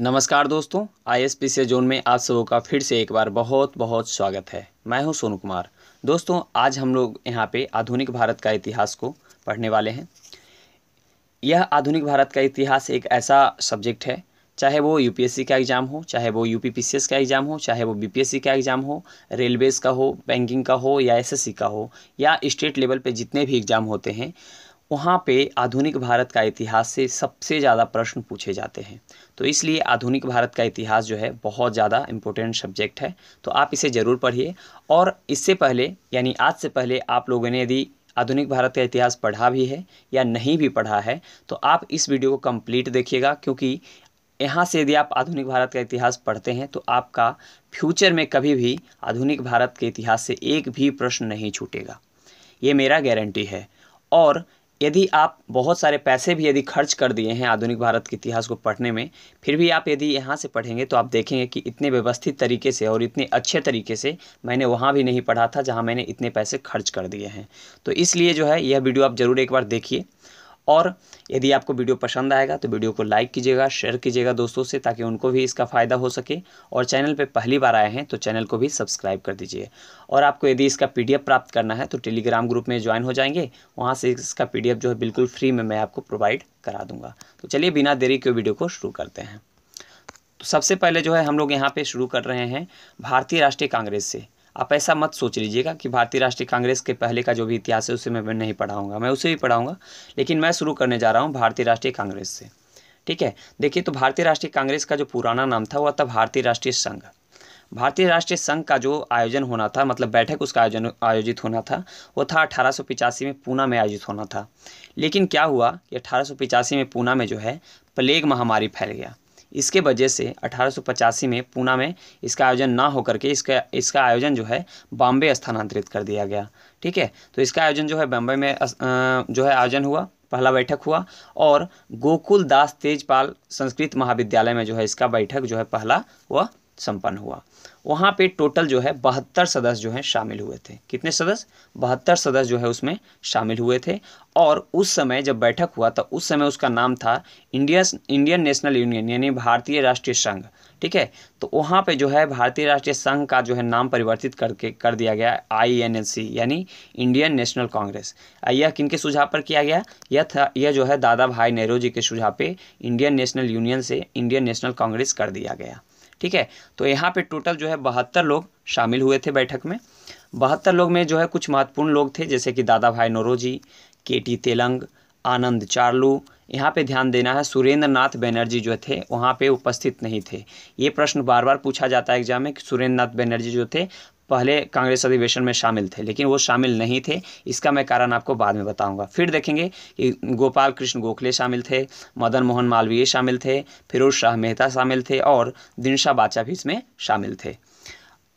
नमस्कार दोस्तों आई से जोन में आप सबों का फिर से एक बार बहुत बहुत स्वागत है मैं हूं सोनू कुमार दोस्तों आज हम लोग यहां पे आधुनिक भारत का इतिहास को पढ़ने वाले हैं यह आधुनिक भारत का इतिहास एक ऐसा सब्जेक्ट है चाहे वो यूपीएससी का एग्ज़ाम हो चाहे वो यूपीपीसीएस का एग्ज़ाम हो चाहे वो बीपीएससी का एग्ज़ाम हो रेलवेज़ का हो बैंकिंग का हो या एसएससी का हो या स्टेट लेवल पे जितने भी एग्ज़ाम होते हैं वहाँ पे आधुनिक भारत का इतिहास से सबसे ज़्यादा प्रश्न पूछे जाते हैं तो इसलिए आधुनिक भारत का इतिहास जो है बहुत ज़्यादा इम्पोर्टेंट सब्जेक्ट है तो आप इसे ज़रूर पढ़िए और इससे पहले यानी आज से पहले आप लोगों ने यदि आधुनिक भारत का इतिहास पढ़ा भी है या नहीं भी पढ़ा है तो आप इस वीडियो को कम्प्लीट देखिएगा क्योंकि यहाँ से यदि आप आधुनिक भारत का इतिहास पढ़ते हैं तो आपका फ्यूचर में कभी भी आधुनिक भारत के इतिहास से एक भी प्रश्न नहीं छूटेगा ये मेरा गारंटी है और यदि आप बहुत सारे पैसे भी यदि खर्च कर दिए हैं आधुनिक भारत के इतिहास को पढ़ने में फिर भी आप यदि यहाँ से पढ़ेंगे तो आप देखेंगे कि इतने व्यवस्थित तरीके से और इतने अच्छे तरीके से मैंने वहाँ भी नहीं पढ़ा था जहाँ मैंने इतने पैसे खर्च कर दिए हैं तो इसलिए जो है यह वीडियो आप ज़रूर एक बार देखिए और यदि आपको वीडियो पसंद आएगा तो वीडियो को लाइक कीजिएगा शेयर कीजिएगा दोस्तों से ताकि उनको भी इसका फ़ायदा हो सके और चैनल पर पहली बार आए हैं तो चैनल को भी सब्सक्राइब कर दीजिए और आपको यदि इसका पी प्राप्त करना है तो टेलीग्राम ग्रुप में ज्वाइन हो जाएंगे वहाँ से इसका पी जो है बिल्कुल फ्री में मैं आपको प्रोवाइड करा दूँगा तो चलिए बिना देरी के वीडियो को शुरू करते हैं तो सबसे पहले जो है हम लोग यहाँ पे शुरू कर रहे हैं भारतीय राष्ट्रीय कांग्रेस से आप ऐसा मत सोच लीजिएगा कि भारतीय राष्ट्रीय कांग्रेस के पहले का जो भी इतिहास है उसे मैं नहीं पढ़ाऊँगा मैं उसे भी पढ़ाऊँगा लेकिन मैं शुरू करने जा रहा हूँ भारतीय राष्ट्रीय कांग्रेस से ठीक है देखिए तो भारतीय राष्ट्रीय कांग्रेस का जो पुराना नाम था वह था भारतीय राष्ट्रीय संघ भारतीय राष्ट्रीय संघ का जो आयोजन होना था मतलब बैठक उसका आयोजन आयोजित होना था वो था अठारह में पूना में आयोजित होना था लेकिन क्या हुआ कि अठारह में पूना में जो है प्लेग महामारी फैल गया इसके वजह से अठारह में पूना में इसका आयोजन ना होकर के इसका इसका आयोजन जो है बॉम्बे स्थानांतरित कर दिया गया ठीक है तो इसका आयोजन जो है बॉम्बे में जो है आयोजन हुआ पहला बैठक हुआ और गोकुल दास तेजपाल संस्कृत महाविद्यालय में जो है इसका बैठक जो है पहला वह संपन्न हुआ वहाँ पे टोटल जो है बहत्तर सदस्य जो हैं शामिल हुए थे कितने सदस्य बहत्तर सदस्य जो है उसमें शामिल हुए थे और उस समय जब बैठक हुआ तो उस समय उसका नाम था इंडिया इंडियन नेशनल यूनियन यानी भारतीय राष्ट्रीय संघ ठीक है तो वहाँ पे जो है भारतीय राष्ट्रीय संघ का जो है नाम परिवर्तित करके कर दिया गया आई एन एल सी यानी इंडियन नेशनल कांग्रेस यह के सुझाव पर किया गया यह था यह जो है दादा भाई नेहरू जी के सुझाव पे इंडियन नेशनल यूनियन से इंडियन नेशनल कांग्रेस कर दिया गया ठीक है तो यहाँ पे टोटल जो है बहत्तर लोग शामिल हुए थे बैठक में बहत्तर लोग में जो है कुछ महत्वपूर्ण लोग थे जैसे कि दादा भाई नोरोजी के टी तेलंग आनंद चार्लू यहाँ पे ध्यान देना है सुरेंद्र नाथ बैनर्जी जो थे वहाँ पे उपस्थित नहीं थे ये प्रश्न बार बार पूछा जाता है एग्जाम में कि सुरेंद्र नाथ बैनर्जी जो थे पहले कांग्रेस अधिवेशन में शामिल थे लेकिन वो शामिल नहीं थे इसका मैं कारण आपको बाद में बताऊंगा फिर देखेंगे कि गोपाल कृष्ण गोखले शामिल थे मदन मोहन मालवीय शामिल थे फिरोज शाह मेहता शामिल थे और दिनशा बाचा भी इसमें शामिल थे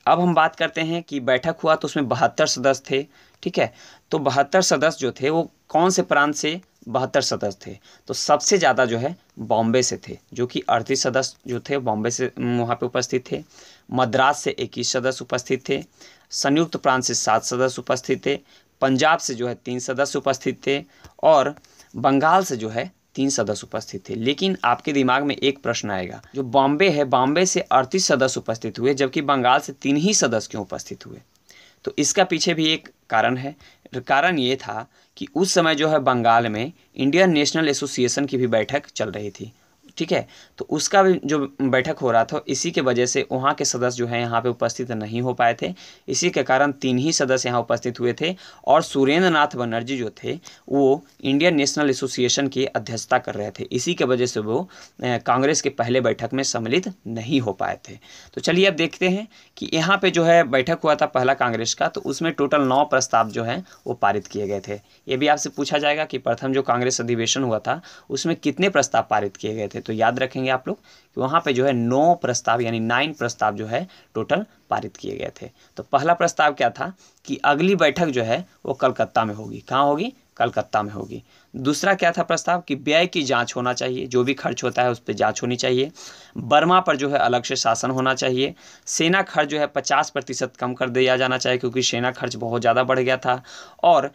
अब हम बात करते हैं कि बैठक हुआ तो उसमें बहत्तर सदस्य थे ठीक है तो बहत्तर सदस्य जो थे वो कौन से प्रांत से बहत्तर सदस्य थे तो सबसे ज़्यादा जो है बॉम्बे से थे जो कि अड़तीस सदस्य जो थे बॉम्बे से वहाँ पे उपस्थित थे मद्रास से इक्कीस सदस्य उपस्थित थे संयुक्त प्रांत से सात सदस्य उपस्थित थे पंजाब से जो है तीन सदस्य उपस्थित थे और बंगाल से जो है तीन सदस्य उपस्थित थे लेकिन आपके दिमाग में एक प्रश्न आएगा जो बॉम्बे है बॉम्बे से अड़तीस सदस्य उपस्थित हुए जबकि बंगाल से तीन ही सदस्य क्यों उपस्थित हुए तो इसका पीछे भी एक कारण है कारण ये था कि उस समय जो है बंगाल में इंडियन नेशनल एसोसिएशन की भी बैठक चल रही थी ठीक है तो उसका भी जो बैठक हो रहा था इसी के वजह से वहाँ के सदस्य जो है यहाँ पे उपस्थित नहीं हो पाए थे इसी के कारण तीन ही सदस्य यहाँ उपस्थित हुए थे और सुरेंद्र नाथ बनर्जी जो थे वो इंडियन नेशनल एसोसिएशन की अध्यक्षता कर रहे थे इसी के वजह से वो कांग्रेस के पहले बैठक में सम्मिलित नहीं हो पाए थे तो चलिए अब देखते हैं कि यहाँ पर जो है बैठक हुआ था पहला कांग्रेस का तो उसमें टोटल नौ प्रस्ताव जो है वो पारित किए गए थे ये भी आपसे पूछा जाएगा कि प्रथम जो कांग्रेस अधिवेशन हुआ था उसमें कितने प्रस्ताव पारित किए गए थे तो याद रखेंगे आप लोग कि वहाँ पे जो है नौ प्रस्ताव यानी नाइन प्रस्ताव जो है टोटल पारित किए गए थे तो पहला प्रस्ताव क्या था कि अगली बैठक जो है वो कलकत्ता में होगी कहाँ होगी कलकत्ता में होगी दूसरा क्या था प्रस्ताव कि व्यय की जांच होना चाहिए जो भी खर्च होता है उस पर जांच होनी चाहिए बर्मा पर जो है अलग से शासन होना चाहिए सेना खर्च जो है पचास प्रतिशत कम कर दिया जाना चाहिए क्योंकि सेना खर्च बहुत ज़्यादा बढ़ गया था और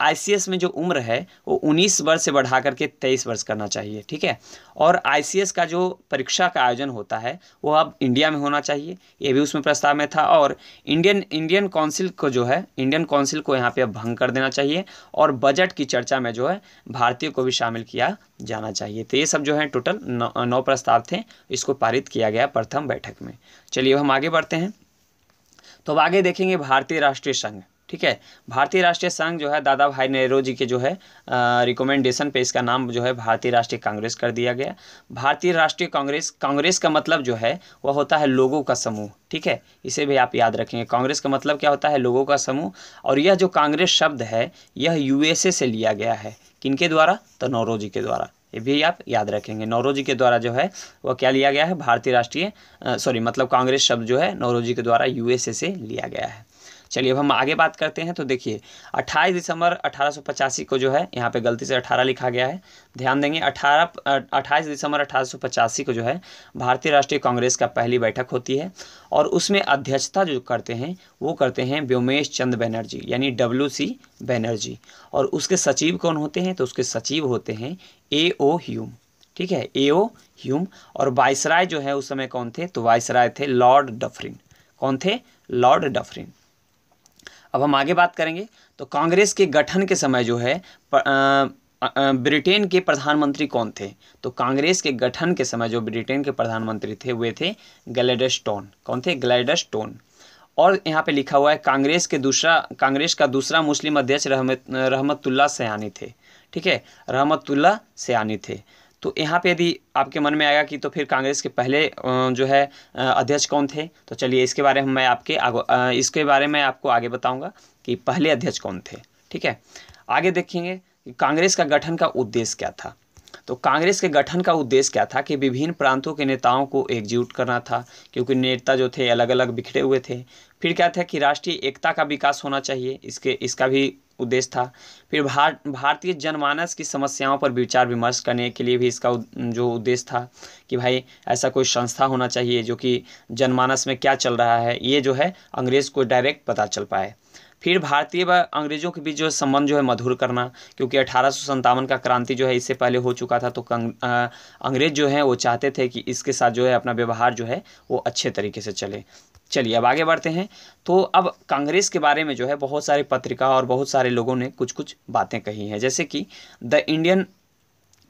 आई में जो उम्र है वो उन्नीस वर्ष से बढ़ा करके तेईस वर्ष करना चाहिए ठीक है और आई का जो परीक्षा का आयोजन होता है वो अब इंडिया में होना चाहिए ये भी उसमें प्रस्ताव में था और इंडियन इंडियन काउंसिल को जो है इंडियन काउंसिल को यहाँ पे अब भंग कर देना चाहिए और बजट की चर्चा में जो है भारतीय को भी शामिल किया जाना चाहिए तो ये सब जो है टोटल नौ, नौ प्रस्ताव थे इसको पारित किया गया प्रथम बैठक में चलिए हम आगे बढ़ते हैं तो अब आगे देखेंगे भारतीय राष्ट्रीय संघ ठीक है भारतीय राष्ट्रीय संघ जो है दादा भाई नेहरू जी के जो है रिकमेंडेशन पे इसका नाम जो है भारतीय राष्ट्रीय कांग्रेस कर दिया गया भारतीय राष्ट्रीय कांग्रेस कांग्रेस का मतलब जो है वह होता है लोगों का समूह ठीक है इसे भी आप याद रखेंगे कांग्रेस का मतलब क्या होता है लोगों का समूह और यह जो कांग्रेस शब्द है यह यूएसए से लिया गया है किनके द्वारा तो नौरो जी के द्वारा ये भी आप याद रखेंगे नौरोजी के द्वारा जो है वह क्या लिया गया है भारतीय राष्ट्रीय सॉरी मतलब कांग्रेस शब्द जो है नौरोजी के द्वारा यूएसए से लिया गया है चलिए अब हम आगे बात करते हैं तो देखिए 28 दिसंबर अठारह को जो है यहाँ पे गलती से 18 लिखा गया है ध्यान देंगे 18 28 दिसंबर अठारह को जो है भारतीय राष्ट्रीय कांग्रेस का पहली बैठक होती है और उसमें अध्यक्षता जो करते हैं वो करते हैं व्योमेश चंद बैनर्जी यानी डब्ल्यू सी बैनर्जी और उसके सचिव कौन होते हैं तो उसके सचिव होते हैं ए ओ ह्यूम ठीक है ए ओ ह्यूम और वायसराय जो है उस समय कौन थे तो वायसराय थे लॉर्ड डफरिन कौन थे लॉर्ड डफरिन अब हम आगे बात करेंगे तो कांग्रेस के गठन के समय जो है ब्रिटेन के प्रधानमंत्री कौन थे तो कांग्रेस के गठन के समय जो ब्रिटेन के प्रधानमंत्री थे वे थे ग्लेडस्टोन कौन थे ग्लेडस्टोन और यहाँ पे लिखा हुआ है कांग्रेस के दूसरा कांग्रेस का दूसरा मुस्लिम अध्यक्ष रहमत रहमतुल्ला सयानी थे ठीक है रहमतुल्ला सयानी थे तो यहाँ पे यदि आपके मन में आएगा कि तो फिर कांग्रेस के पहले जो है अध्यक्ष कौन थे तो चलिए इसके बारे में मैं आपके आगो इसके बारे में आपको आगे बताऊँगा कि पहले अध्यक्ष कौन थे ठीक है आगे देखेंगे कांग्रेस का गठन का उद्देश्य क्या था तो कांग्रेस के गठन का उद्देश्य क्या था कि विभिन्न प्रांतों के नेताओं को एकजुट करना था क्योंकि नेता जो थे अलग अलग बिखरे हुए थे फिर क्या था कि राष्ट्रीय एकता का विकास होना चाहिए इसके इसका भी उद्देश्य था फिर भार भारतीय जनमानस की समस्याओं पर विचार विमर्श करने के लिए भी इसका जो उद्देश्य था कि भाई ऐसा कोई संस्था होना चाहिए जो कि जनमानस में क्या चल रहा है ये जो है अंग्रेज़ को डायरेक्ट पता चल पाए फिर भारतीय व अंग्रेजों के बीच जो संबंध जो है मधुर करना क्योंकि अठारह का क्रांति जो है इससे पहले हो चुका था तो अंग्रेज जो है वो चाहते थे कि इसके साथ जो है अपना व्यवहार जो है वो अच्छे तरीके से चले चलिए अब आगे बढ़ते हैं तो अब कांग्रेस के बारे में जो है बहुत सारे पत्रिका और बहुत सारे लोगों ने कुछ कुछ बातें कही हैं जैसे कि द इंडियन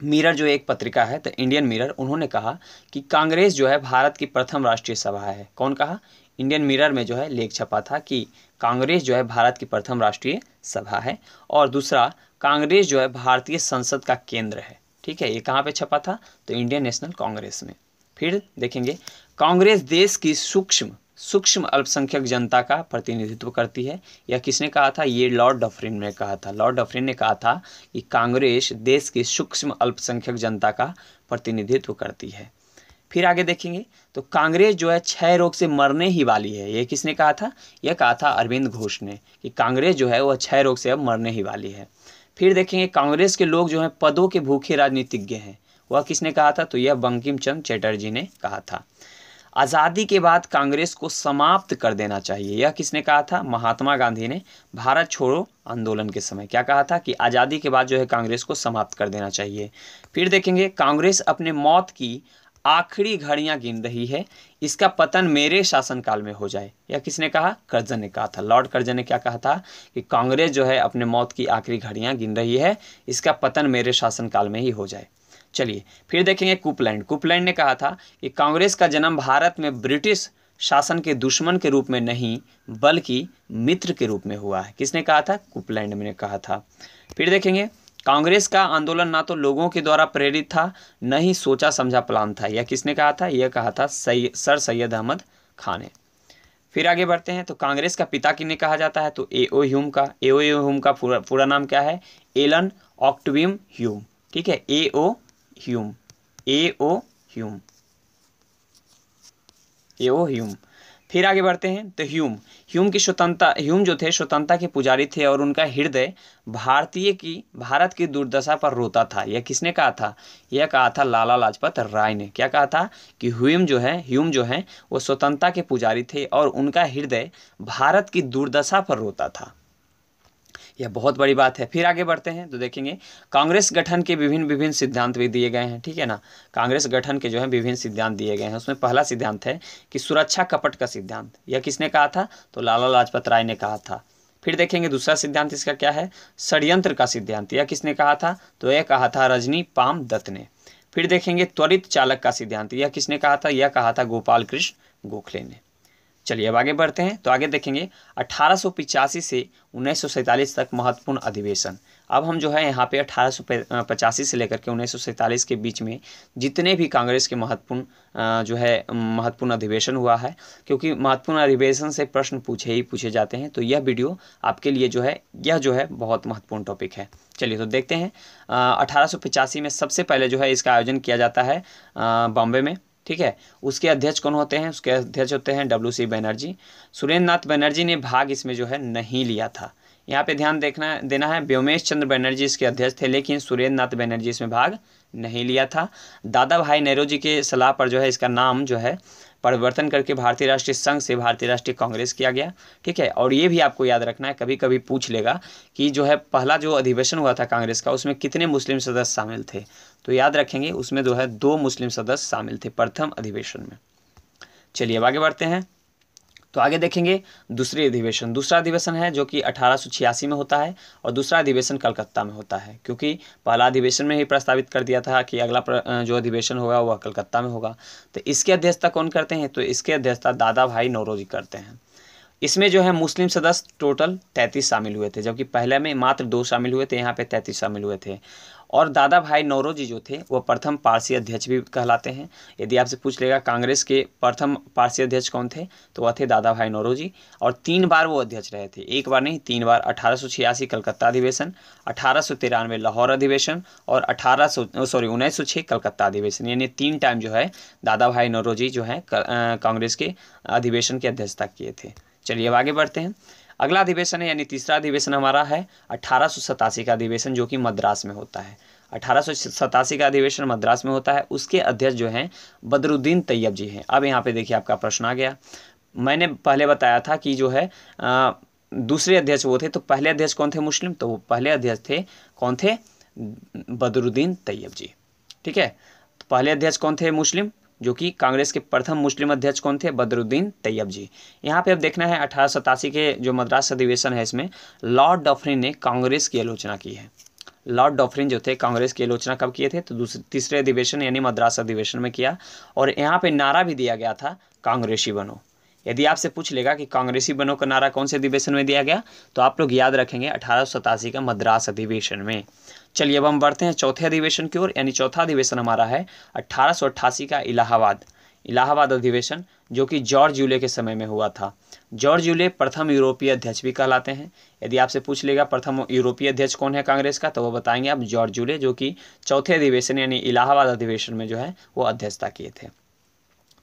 मिरर जो एक पत्रिका है द इंडियन मिरर उन्होंने कहा कि कांग्रेस जो है भारत की प्रथम राष्ट्रीय सभा है कौन कहा इंडियन मिरर में जो है लेख छपा था कि कांग्रेस जो है भारत की प्रथम राष्ट्रीय सभा है और दूसरा कांग्रेस जो है भारतीय संसद का केंद्र है ठीक है ये कहाँ पे छपा था तो इंडियन नेशनल कांग्रेस में फिर देखेंगे कांग्रेस देश की सूक्ष्म सूक्ष्म अल्पसंख्यक जनता का प्रतिनिधित्व करती है यह किसने कहा था ये लॉर्ड डफरिन ने कहा था लॉर्ड डफरिन ने कहा था कि कांग्रेस देश की सूक्ष्म अल्पसंख्यक जनता का प्रतिनिधित्व करती है फिर आगे देखेंगे तो कांग्रेस जो है क्षय रोग से मरने ही वाली है ये किसने कहा था यह कहा था अरविंद घोष ने कि कांग्रेस जो है वह क्षय रोग से अब मरने ही वाली है फिर देखेंगे कांग्रेस के लोग जो हैं पदों के भूखे राजनीतिज्ञ हैं वह किसने कहा था तो यह बंकिम चंद चैटर्जी ने कहा था आज़ादी के बाद कांग्रेस को समाप्त कर देना चाहिए यह किसने कहा था महात्मा गांधी ने भारत छोड़ो आंदोलन के समय क्या कहा था कि आज़ादी के बाद जो है कांग्रेस को समाप्त कर देना चाहिए फिर देखेंगे कांग्रेस अपने मौत की आखिरी घड़ियां गिन रही है इसका पतन मेरे शासनकाल में हो जाए यह किसने कहा कर्जन ने कहा था लॉर्ड कर्जन ने क्या कहा था कि कांग्रेस जो है अपने मौत की आखिरी घड़ियां गिन रही है इसका पतन मेरे शासनकाल में ही हो जाए चलिए फिर देखेंगे कुपलैंड कुपलैंड ने कहा था कि कांग्रेस का जन्म भारत में ब्रिटिश शासन के दुश्मन के रूप में नहीं बल्कि मित्र के रूप में हुआ है किसने कहा था कुपलैंड ने कहा था फिर देखेंगे कांग्रेस का आंदोलन ना तो लोगों के द्वारा प्रेरित था न ही सोचा समझा प्लान था यह किसने कहा था यह कहा था सै, सर सैयद अहमद खान ने फिर आगे बढ़ते हैं तो कांग्रेस का पिता किन्ने कहा जाता है तो ए ओ ह्यूम का ए ओ ह्यूम का पूरा पूरा नाम क्या है एलन ऑक्टविम ह्यूम ठीक है A O Hume A O Hume A O Hume फिर आगे बढ़ते हैं तो ह्यूम ह्यूम की स्वतंत्रता ह्यूम जो थे स्वतंत्रता के पुजारी थे और उनका हृदय भारतीय की भारत की दुर्दशा पर रोता था यह किसने कहा था यह कहा था लाला लाजपत राय ने क्या कहा था कि ह्यूम जो है ह्यूम जो है वो स्वतंत्रता के पुजारी थे और उनका हृदय भारत की दुर्दशा पर रोता था यह बहुत बड़ी बात है फिर आगे बढ़ते हैं तो देखेंगे कांग्रेस गठन के विभिन्न विभिन्न सिद्धांत भी दिए गए हैं ठीक है ना कांग्रेस गठन के जो है विभिन्न सिद्धांत दिए गए हैं उसमें पहला सिद्धांत है कि सुरक्षा कपट का सिद्धांत यह किसने कहा था तो लाला लाजपत राय ने कहा था फिर देखेंगे दूसरा सिद्धांत इसका क्या है षड्यंत्र का सिद्धांत यह किसने कहा था तो यह कहा था रजनी पाम दत्त ने फिर देखेंगे त्वरित चालक का सिद्धांत यह किसने कहा था यह कहा था गोपाल कृष्ण गोखले ने चलिए अब आगे बढ़ते हैं तो आगे देखेंगे अठारह से उन्नीस तक महत्वपूर्ण अधिवेशन अब हम जो है यहाँ पे अठारह से लेकर के उन्नीस के बीच में जितने भी कांग्रेस के महत्वपूर्ण जो है महत्वपूर्ण अधिवेशन हुआ है क्योंकि महत्वपूर्ण अधिवेशन से प्रश्न पूछे ही पूछे जाते हैं तो यह वीडियो आपके लिए जो है यह जो है बहुत महत्वपूर्ण टॉपिक है चलिए तो देखते हैं अठारह में सबसे पहले जो है इसका आयोजन किया जाता है बॉम्बे में ठीक है उसके अध्यक्ष कौन होते हैं उसके अध्यक्ष होते हैं डब्ल्यू सी बैनर्जी सुरेंद्र नाथ बैनर्जी ने भाग इसमें जो है नहीं लिया था यहाँ पे ध्यान देखना देना है व्योमेश चंद्र बनर्जी इसके अध्यक्ष थे लेकिन सुरेंद्र नाथ बैनर्जी इसमें भाग नहीं लिया था दादा भाई नेहरू जी के सलाह पर जो है इसका नाम जो है परिवर्तन करके भारतीय राष्ट्रीय संघ से भारतीय राष्ट्रीय कांग्रेस किया गया ठीक है और ये भी आपको याद रखना है कभी कभी पूछ लेगा कि जो है पहला जो अधिवेशन हुआ था कांग्रेस का उसमें कितने मुस्लिम सदस्य शामिल थे तो याद रखेंगे उसमें जो है दो मुस्लिम सदस्य शामिल थे प्रथम अधिवेशन में चलिए अब आगे बढ़ते हैं तो आगे देखेंगे दूसरे अधिवेशन दूसरा अधिवेशन है जो कि अठारह में होता है और दूसरा अधिवेशन कलकत्ता में होता है क्योंकि पहला अधिवेशन में ही प्रस्तावित कर दिया था कि अगला जो अधिवेशन होगा वह कलकत्ता में होगा तो इसकी अध्यक्षता कौन करते हैं तो इसकी अध्यक्षता दादा भाई नौरोजी करते हैं इसमें जो है मुस्लिम सदस्य टोटल तैंतीस शामिल हुए थे जबकि पहले में मात्र दो शामिल हुए थे यहाँ पे तैंतीस शामिल हुए थे और दादा भाई नौरोजी जो थे वो प्रथम पारसी अध्यक्ष भी कहलाते हैं यदि आपसे पूछ लेगा कांग्रेस के प्रथम पारसी अध्यक्ष कौन थे तो वह थे दादा भाई नौरोजी और तीन बार वो अध्यक्ष रहे थे एक बार नहीं तीन बार अठारह कलकत्ता अधिवेशन अठारह लाहौर अधिवेशन और अठारह सॉरी उन्नीस कलकत्ता अधिवेशन यानी तीन टाइम जो है दादा भाई नौरोजी जो है कांग्रेस के अधिवेशन की अध्यक्षता किए थे चलिए अब आगे बढ़ते हैं अगला अधिवेशन है यानी तीसरा अधिवेशन हमारा है अठारह का अधिवेशन जो कि मद्रास में होता है अठारह का अधिवेशन मद्रास में होता है उसके अध्यक्ष जो हैं बदरुद्दीन तैयब जी हैं अब यहाँ पे देखिए आपका प्रश्न आ गया मैंने पहले बताया था कि जो है आ, दूसरे अध्यक्ष वो थे तो पहले अध्यक्ष कौन थे मुस्लिम तो वो पहले अध्यक्ष थे कौन थे बदरुद्दीन तैयब जी ठीक है तो पहले अध्यक्ष कौन थे मुस्लिम जो कि कांग्रेस के प्रथम मुस्लिम अध्यक्ष कौन थे बदरुद्दीन तैयब जी यहाँ पे अब देखना है अठारह के जो मद्रास अधिवेशन है इसमें लॉर्ड डॉफरिन ने कांग्रेस की आलोचना की है लॉर्ड डॉफरिन जो थे कांग्रेस की आलोचना कब किए थे तो दूसरे तीसरे अधिवेशन यानी मद्रास अधिवेशन में किया और यहाँ पे नारा भी दिया गया था कांग्रेसी बनो यदि आपसे पूछ लेगा कि कांग्रेसी बनो का नारा कौन से अधिवेशन में दिया गया तो आप लोग याद रखेंगे अठारह का मद्रास अधिवेशन में चलिए अब हम बढ़ते हैं चौथे अधिवेशन की ओर यानी चौथा अधिवेशन हमारा है अट्ठारह का इलाहाबाद इलाहाबाद अधिवेशन जो कि जॉर्ज यूले के समय में हुआ था जॉर्ज यूले प्रथम यूरोपीय अध्यक्ष भी कहलाते हैं यदि आपसे पूछ लेगा प्रथम यूरोपीय अध्यक्ष कौन है कांग्रेस का तो वो बताएंगे आप जॉर्ज यूले जो कि चौथे अधिवेशन यानी इलाहाबाद अधिवेशन में जो है वो अध्यक्षता किए थे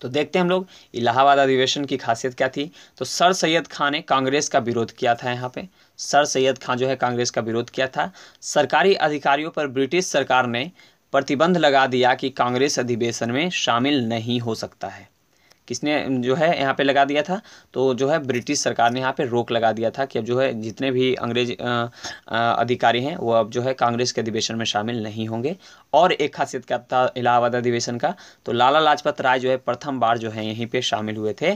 तो देखते हैं हम लोग इलाहाबाद अधिवेशन की खासियत क्या थी तो सर सैयद खान ने कांग्रेस का विरोध किया था यहाँ पे सर सैयद खां जो है कांग्रेस का विरोध किया था सरकारी अधिकारियों पर ब्रिटिश सरकार ने प्रतिबंध लगा दिया कि कांग्रेस अधिवेशन में शामिल नहीं हो सकता है किसने जो है यहाँ पे लगा दिया था तो जो है ब्रिटिश सरकार ने यहाँ पे रोक लगा दिया था कि अब जो है जितने भी अंग्रेज अधिकारी हैं वो अब जो है कांग्रेस के अधिवेशन में शामिल नहीं होंगे और एक खासियत का था इलाहाबाद अधिवेशन का तो लाला लाजपत राय जो है प्रथम बार जो है यहीं पर शामिल हुए थे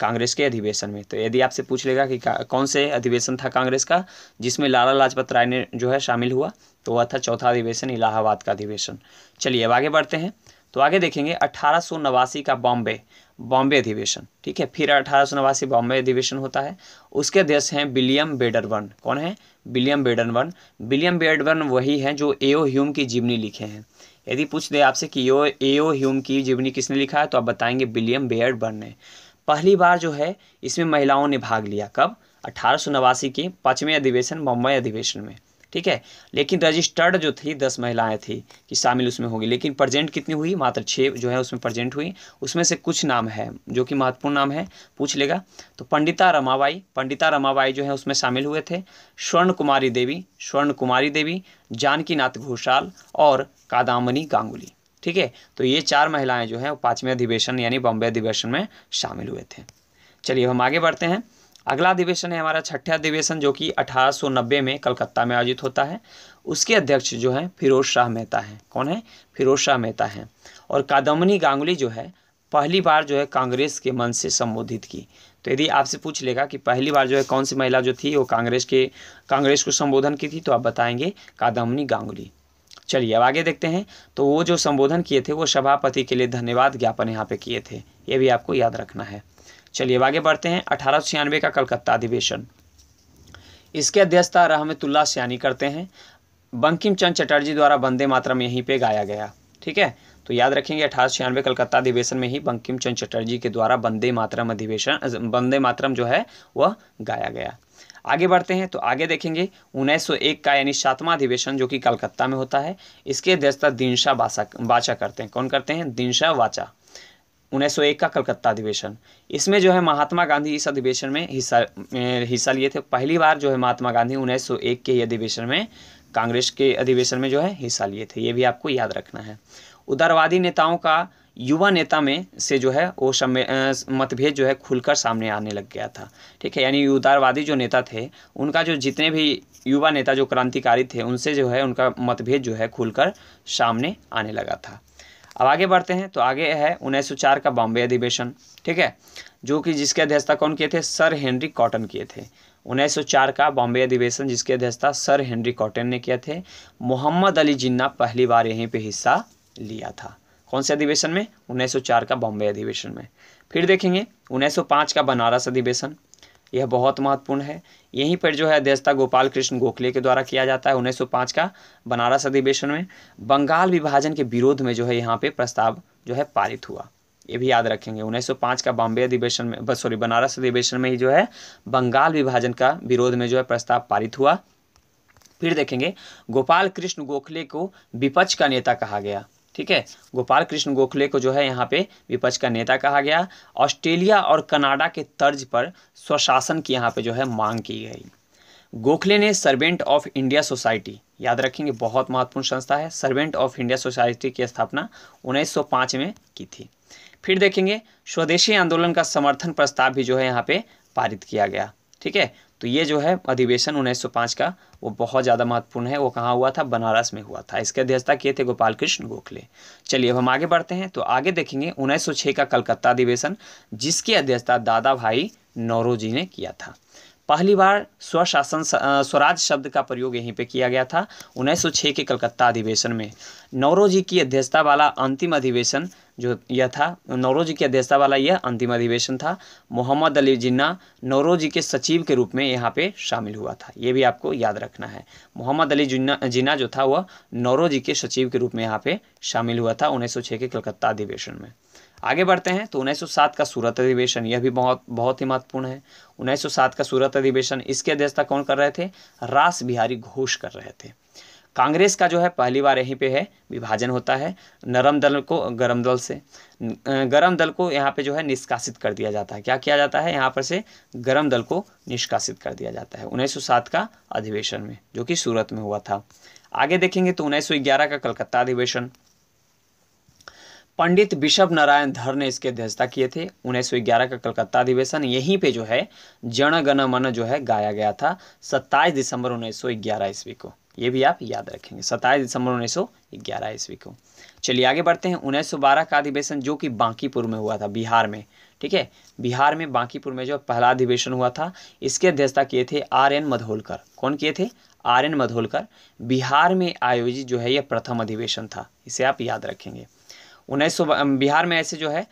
कांग्रेस के अधिवेशन में तो यदि आपसे पूछ लेगा कि कौन से अधिवेशन था कांग्रेस का जिसमें लाला लाजपत राय ने जो है शामिल हुआ तो वह था चौथा अधिवेशन इलाहाबाद का अधिवेशन चलिए अब आगे बढ़ते हैं तो आगे देखेंगे अठारह का बॉम्बे बॉम्बे अधिवेशन ठीक है फिर अठारह सौ नवासी बॉम्बे अधिवेशन होता है उसके अध्यक्ष हैं विलियम बेडरवन कौन है विलियम बेडरवन विलियम बेडरवन वही हैं जो एओ ह्यूम की जीवनी लिखे हैं यदि पूछ दे आपसे कि यो एओ ह्यूम की जीवनी किसने लिखा है तो आप बताएंगे विलियम बेडरवन ने पहली बार जो है इसमें महिलाओं ने भाग लिया कब अठारह के पाँचवें अधिवेशन बॉम्बे अधिवेशन में ठीक है लेकिन रजिस्टर्ड जो थी दस महिलाएं थी कि शामिल उसमें होगी लेकिन प्रजेंट कितनी हुई मात्र छः जो है उसमें प्रजेंट हुई उसमें से कुछ नाम है जो कि महत्वपूर्ण नाम है पूछ लेगा तो पंडिता रमाबाई पंडिता रमाबाई जो है उसमें शामिल हुए थे स्वर्ण कुमारी देवी स्वर्ण कुमारी देवी जानकी नाथ घोषाल और कादामनी गांगुली ठीक है तो ये चार महिलाएं जो हैं पाँचवें अधिवेशन यानी बॉम्बे अधिवेशन में शामिल हुए थे चलिए हम आगे बढ़ते हैं अगला अधिवेशन है हमारा छठा अधिवेशन जो कि 1890 में कलकत्ता में आयोजित होता है उसके अध्यक्ष जो है फिरोज शाह मेहता हैं कौन है फिरोज शाह मेहता हैं और कादम्बनी गांगुली जो है पहली बार जो है कांग्रेस के मन से संबोधित की तो यदि आपसे पूछ लेगा कि पहली बार जो है कौन सी महिला जो थी वो कांग्रेस के कांग्रेस को संबोधन की थी तो आप बताएंगे कादमनी गांगुली चलिए अब आगे देखते हैं तो वो जो संबोधन किए थे वो सभापति के लिए धन्यवाद ज्ञापन यहाँ पे किए थे ये भी आपको याद रखना है चलिए आगे बढ़ते हैं अठारह का कलकत्ता अधिवेशन इसके अध्यक्षता रहमतुल्ला सियानी करते हैं बंकिम चंद चटर्जी द्वारा वंदे मातरम यहीं पे गाया गया ठीक है तो याद रखेंगे अठारह कलकत्ता अधिवेशन में ही बंकिम चंद चटर्जी के द्वारा वंदे मातरम अधिवेशन वंदे मातरम जो है वह गाया गया आगे बढ़ते हैं तो आगे देखेंगे 1901 का यानी सातवां अधिवेशन जो कि कलकत्ता में होता है इसके अध्यक्षता दिनशा बासा बाचा करते हैं कौन करते हैं दिनशा वाचा 1901 का कलकत्ता अधिवेशन इसमें जो है महात्मा गांधी इस अधिवेशन में हिस्सा हिस्सा लिए थे पहली बार जो है महात्मा गांधी 1901 के अधिवेशन में कांग्रेस के अधिवेशन में जो है हिस्सा लिए थे ये भी आपको याद रखना है उदारवादी नेताओं का युवा नेता में से जो है वो मतभेद जो है खुलकर सामने आने लग गया था ठीक है यानी उदारवादी जो नेता थे उनका जो जितने भी युवा नेता जो क्रांतिकारी थे उनसे जो है उनका मतभेद जो है खुलकर सामने आने लगा था अब आगे बढ़ते हैं तो आगे है 1904 का बॉम्बे अधिवेशन ठीक है जो कि जिसके अध्यक्षता कौन किए थे सर हेनरी कॉटन किए थे 1904 का बॉम्बे अधिवेशन जिसकी अध्यक्षता सर हेनरी कॉटन ने किए थे मोहम्मद अली जिन्ना पहली बार यहीं पे हिस्सा लिया था कौन से अधिवेशन में 1904 का बॉम्बे अधिवेशन में फिर देखेंगे 1905 का बनारस अधिवेशन यह बहुत महत्वपूर्ण है यहीं पर जो है अध्यक्षता गोपाल कृष्ण गोखले के द्वारा किया जाता है 1905 का बनारस अधिवेशन में बंगाल विभाजन के विरोध में जो है यहाँ पे प्रस्ताव जो है पारित हुआ ये भी याद रखेंगे 1905 का बॉम्बे अधिवेशन में सॉरी बनारस अधिवेशन में ही जो है बंगाल विभाजन का विरोध में जो है प्रस्ताव पारित हुआ फिर देखेंगे गोपाल कृष्ण गोखले को विपक्ष का नेता कहा गया ठीक है गोपाल कृष्ण गोखले को जो है यहाँ पे विपक्ष का नेता कहा गया ऑस्ट्रेलिया और कनाडा के तर्ज पर स्वशासन की यहाँ पे जो है मांग की गई गोखले ने सर्वेंट ऑफ इंडिया सोसाइटी याद रखेंगे बहुत महत्वपूर्ण संस्था है सर्वेंट ऑफ इंडिया सोसाइटी की स्थापना 1905 में की थी फिर देखेंगे स्वदेशी आंदोलन का समर्थन प्रस्ताव भी जो है यहाँ पे पारित किया गया ठीक है तो ये जो है अधिवेशन 1905 का वो बहुत ज़्यादा महत्वपूर्ण है वो कहाँ हुआ था बनारस में हुआ था इसकी अध्यक्षता किए थे गोपाल कृष्ण गोखले चलिए अब हम आगे बढ़ते हैं तो आगे देखेंगे 1906 का कलकत्ता अधिवेशन जिसकी अध्यक्षता दादा भाई नौरोजी ने किया था पहली बार स्वशासन स्वराज शब्द का प्रयोग यहीं पे किया गया था 1906 के कलकत्ता अधिवेशन में नौरो जी की अध्यक्षता वाला अंतिम अधिवेशन जो यह था नौरो जी की अध्यक्षता वाला यह अंतिम अधिवेशन था मोहम्मद अली जिन्ना नौरो जी के सचिव के रूप में यहाँ पे शामिल हुआ था ये भी आपको याद रखना है मोहम्मद अली जिन्ना जिन्ना जो था वह नौरो जी के सचिव के रूप में यहाँ पे शामिल हुआ था उन्नीस के कलकत्ता अधिवेशन में आगे बढ़ते हैं तो 1907 का सूरत अधिवेशन यह भी बहुत बहुत ही महत्वपूर्ण है 1907 का सूरत अधिवेशन इसके अध्यक्षता कौन कर रहे थे रास बिहारी घोष कर रहे थे कांग्रेस का जो है पहली बार यहीं पे है विभाजन होता है नरम दल को गरम दल से गरम दल को यहाँ पे जो है निष्कासित कर दिया जाता है क्या किया जाता है यहाँ पर से गरम दल को निष्कासित कर दिया जाता है 1907 का अधिवेशन में जो कि सूरत में हुआ था आगे देखेंगे तो 1911 का कलकत्ता अधिवेशन पंडित बिशप नारायण धर ने इसकी अध्यक्षता किए थे उन्नीस सौ ग्यारह का कलकत्ता अधिवेशन यहीं पे जो है जन गण मन जो है गाया गया था सत्ताईस दिसंबर ग्यारह ईस्वी को ये भी आप याद रखेंगे सत्ताईस दिसंबर ग्यारह ईस्वी को चलिए आगे बढ़ते हैं उन्नीस सौ बारह का अधिवेशन जो कि बांकीपुर में हुआ था बिहार में ठीक है बिहार में बांकीपुर में जो पहला अधिवेशन हुआ था इसके अध्यक्षता किए थे आर एन मधोलकर कौन किए थे आर एन मधोलकर बिहार में आयोजित जो है यह प्रथम अधिवेशन था इसे आप याद रखेंगे उन्नीस बिहार में ऐसे जो है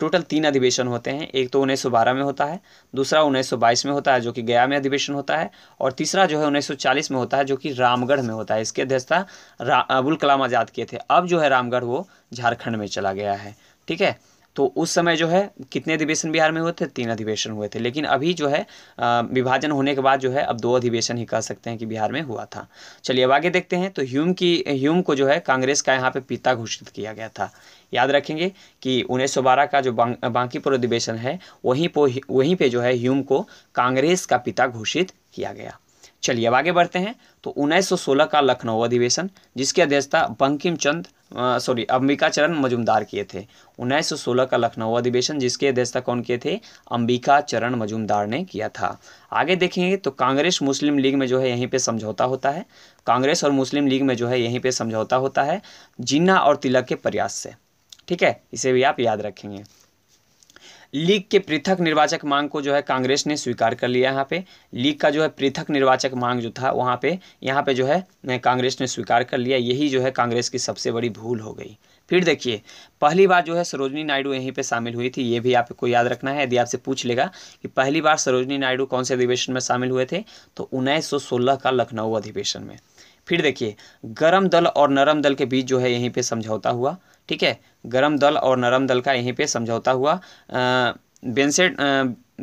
टोटल तीन अधिवेशन होते हैं एक तो उन्नीस में होता है दूसरा उन्नीस में होता है जो कि गया में अधिवेशन होता है और तीसरा जो है उन्नीस में होता है जो कि रामगढ़ में होता है इसकी अध्यक्षता अबुल कलाम आज़ाद किए थे अब जो है रामगढ़ वो झारखंड में चला गया है ठीक है तो उस समय जो है कितने अधिवेशन बिहार में हुए थे तीन अधिवेशन हुए थे लेकिन अभी जो है विभाजन होने के बाद जो है अब दो अधिवेशन ही कह सकते हैं कि बिहार में हुआ था चलिए अब आगे देखते हैं तो ह्यूम की ह्यूम को जो है कांग्रेस का यहाँ पे पिता घोषित किया गया था याद रखेंगे कि 1912 का जो बां, बांकीपुर अधिवेशन है वहीं पर वहीं पे जो है ह्यूम को कांग्रेस का पिता घोषित किया गया चलिए अब आगे बढ़ते हैं तो 1916 का लखनऊ अधिवेशन जिसकी अध्यक्षता बंकिम चंद सॉरी अंबिका चरण मजुमदार किए थे 1916 का लखनऊ अधिवेशन जिसकी अध्यक्षता कौन किए थे अंबिका चरण मजुमदार ने किया था आगे देखेंगे तो कांग्रेस मुस्लिम लीग में जो है यहीं पे समझौता होता है कांग्रेस और मुस्लिम लीग में जो है यहीं पर समझौता होता है जिन्ना और तिलक के प्रयास से ठीक है इसे भी आप याद रखेंगे लीग के पृथक निर्वाचक मांग को जो है कांग्रेस ने स्वीकार कर लिया यहाँ पे लीग का जो है पृथक निर्वाचक मांग जो था वहाँ पे यहाँ पे जो है कांग्रेस ने स्वीकार कर लिया यही जो है कांग्रेस की सबसे बड़ी भूल हो गई फिर देखिए पहली बार जो है सरोजनी नायडू यहीं पे शामिल हुई थी ये भी आपको याद रखना है यदि आपसे पूछ लेगा कि पहली बार सरोजनी नायडू कौन से अधिवेशन में शामिल हुए थे तो उन्नीस का लखनऊ अधिवेशन में फिर देखिए गर्म दल और नरम दल के बीच जो है यहीं पर समझौता हुआ ठीक है गर्म दल और नरम दल का यहीं पे समझौता हुआ बेंसे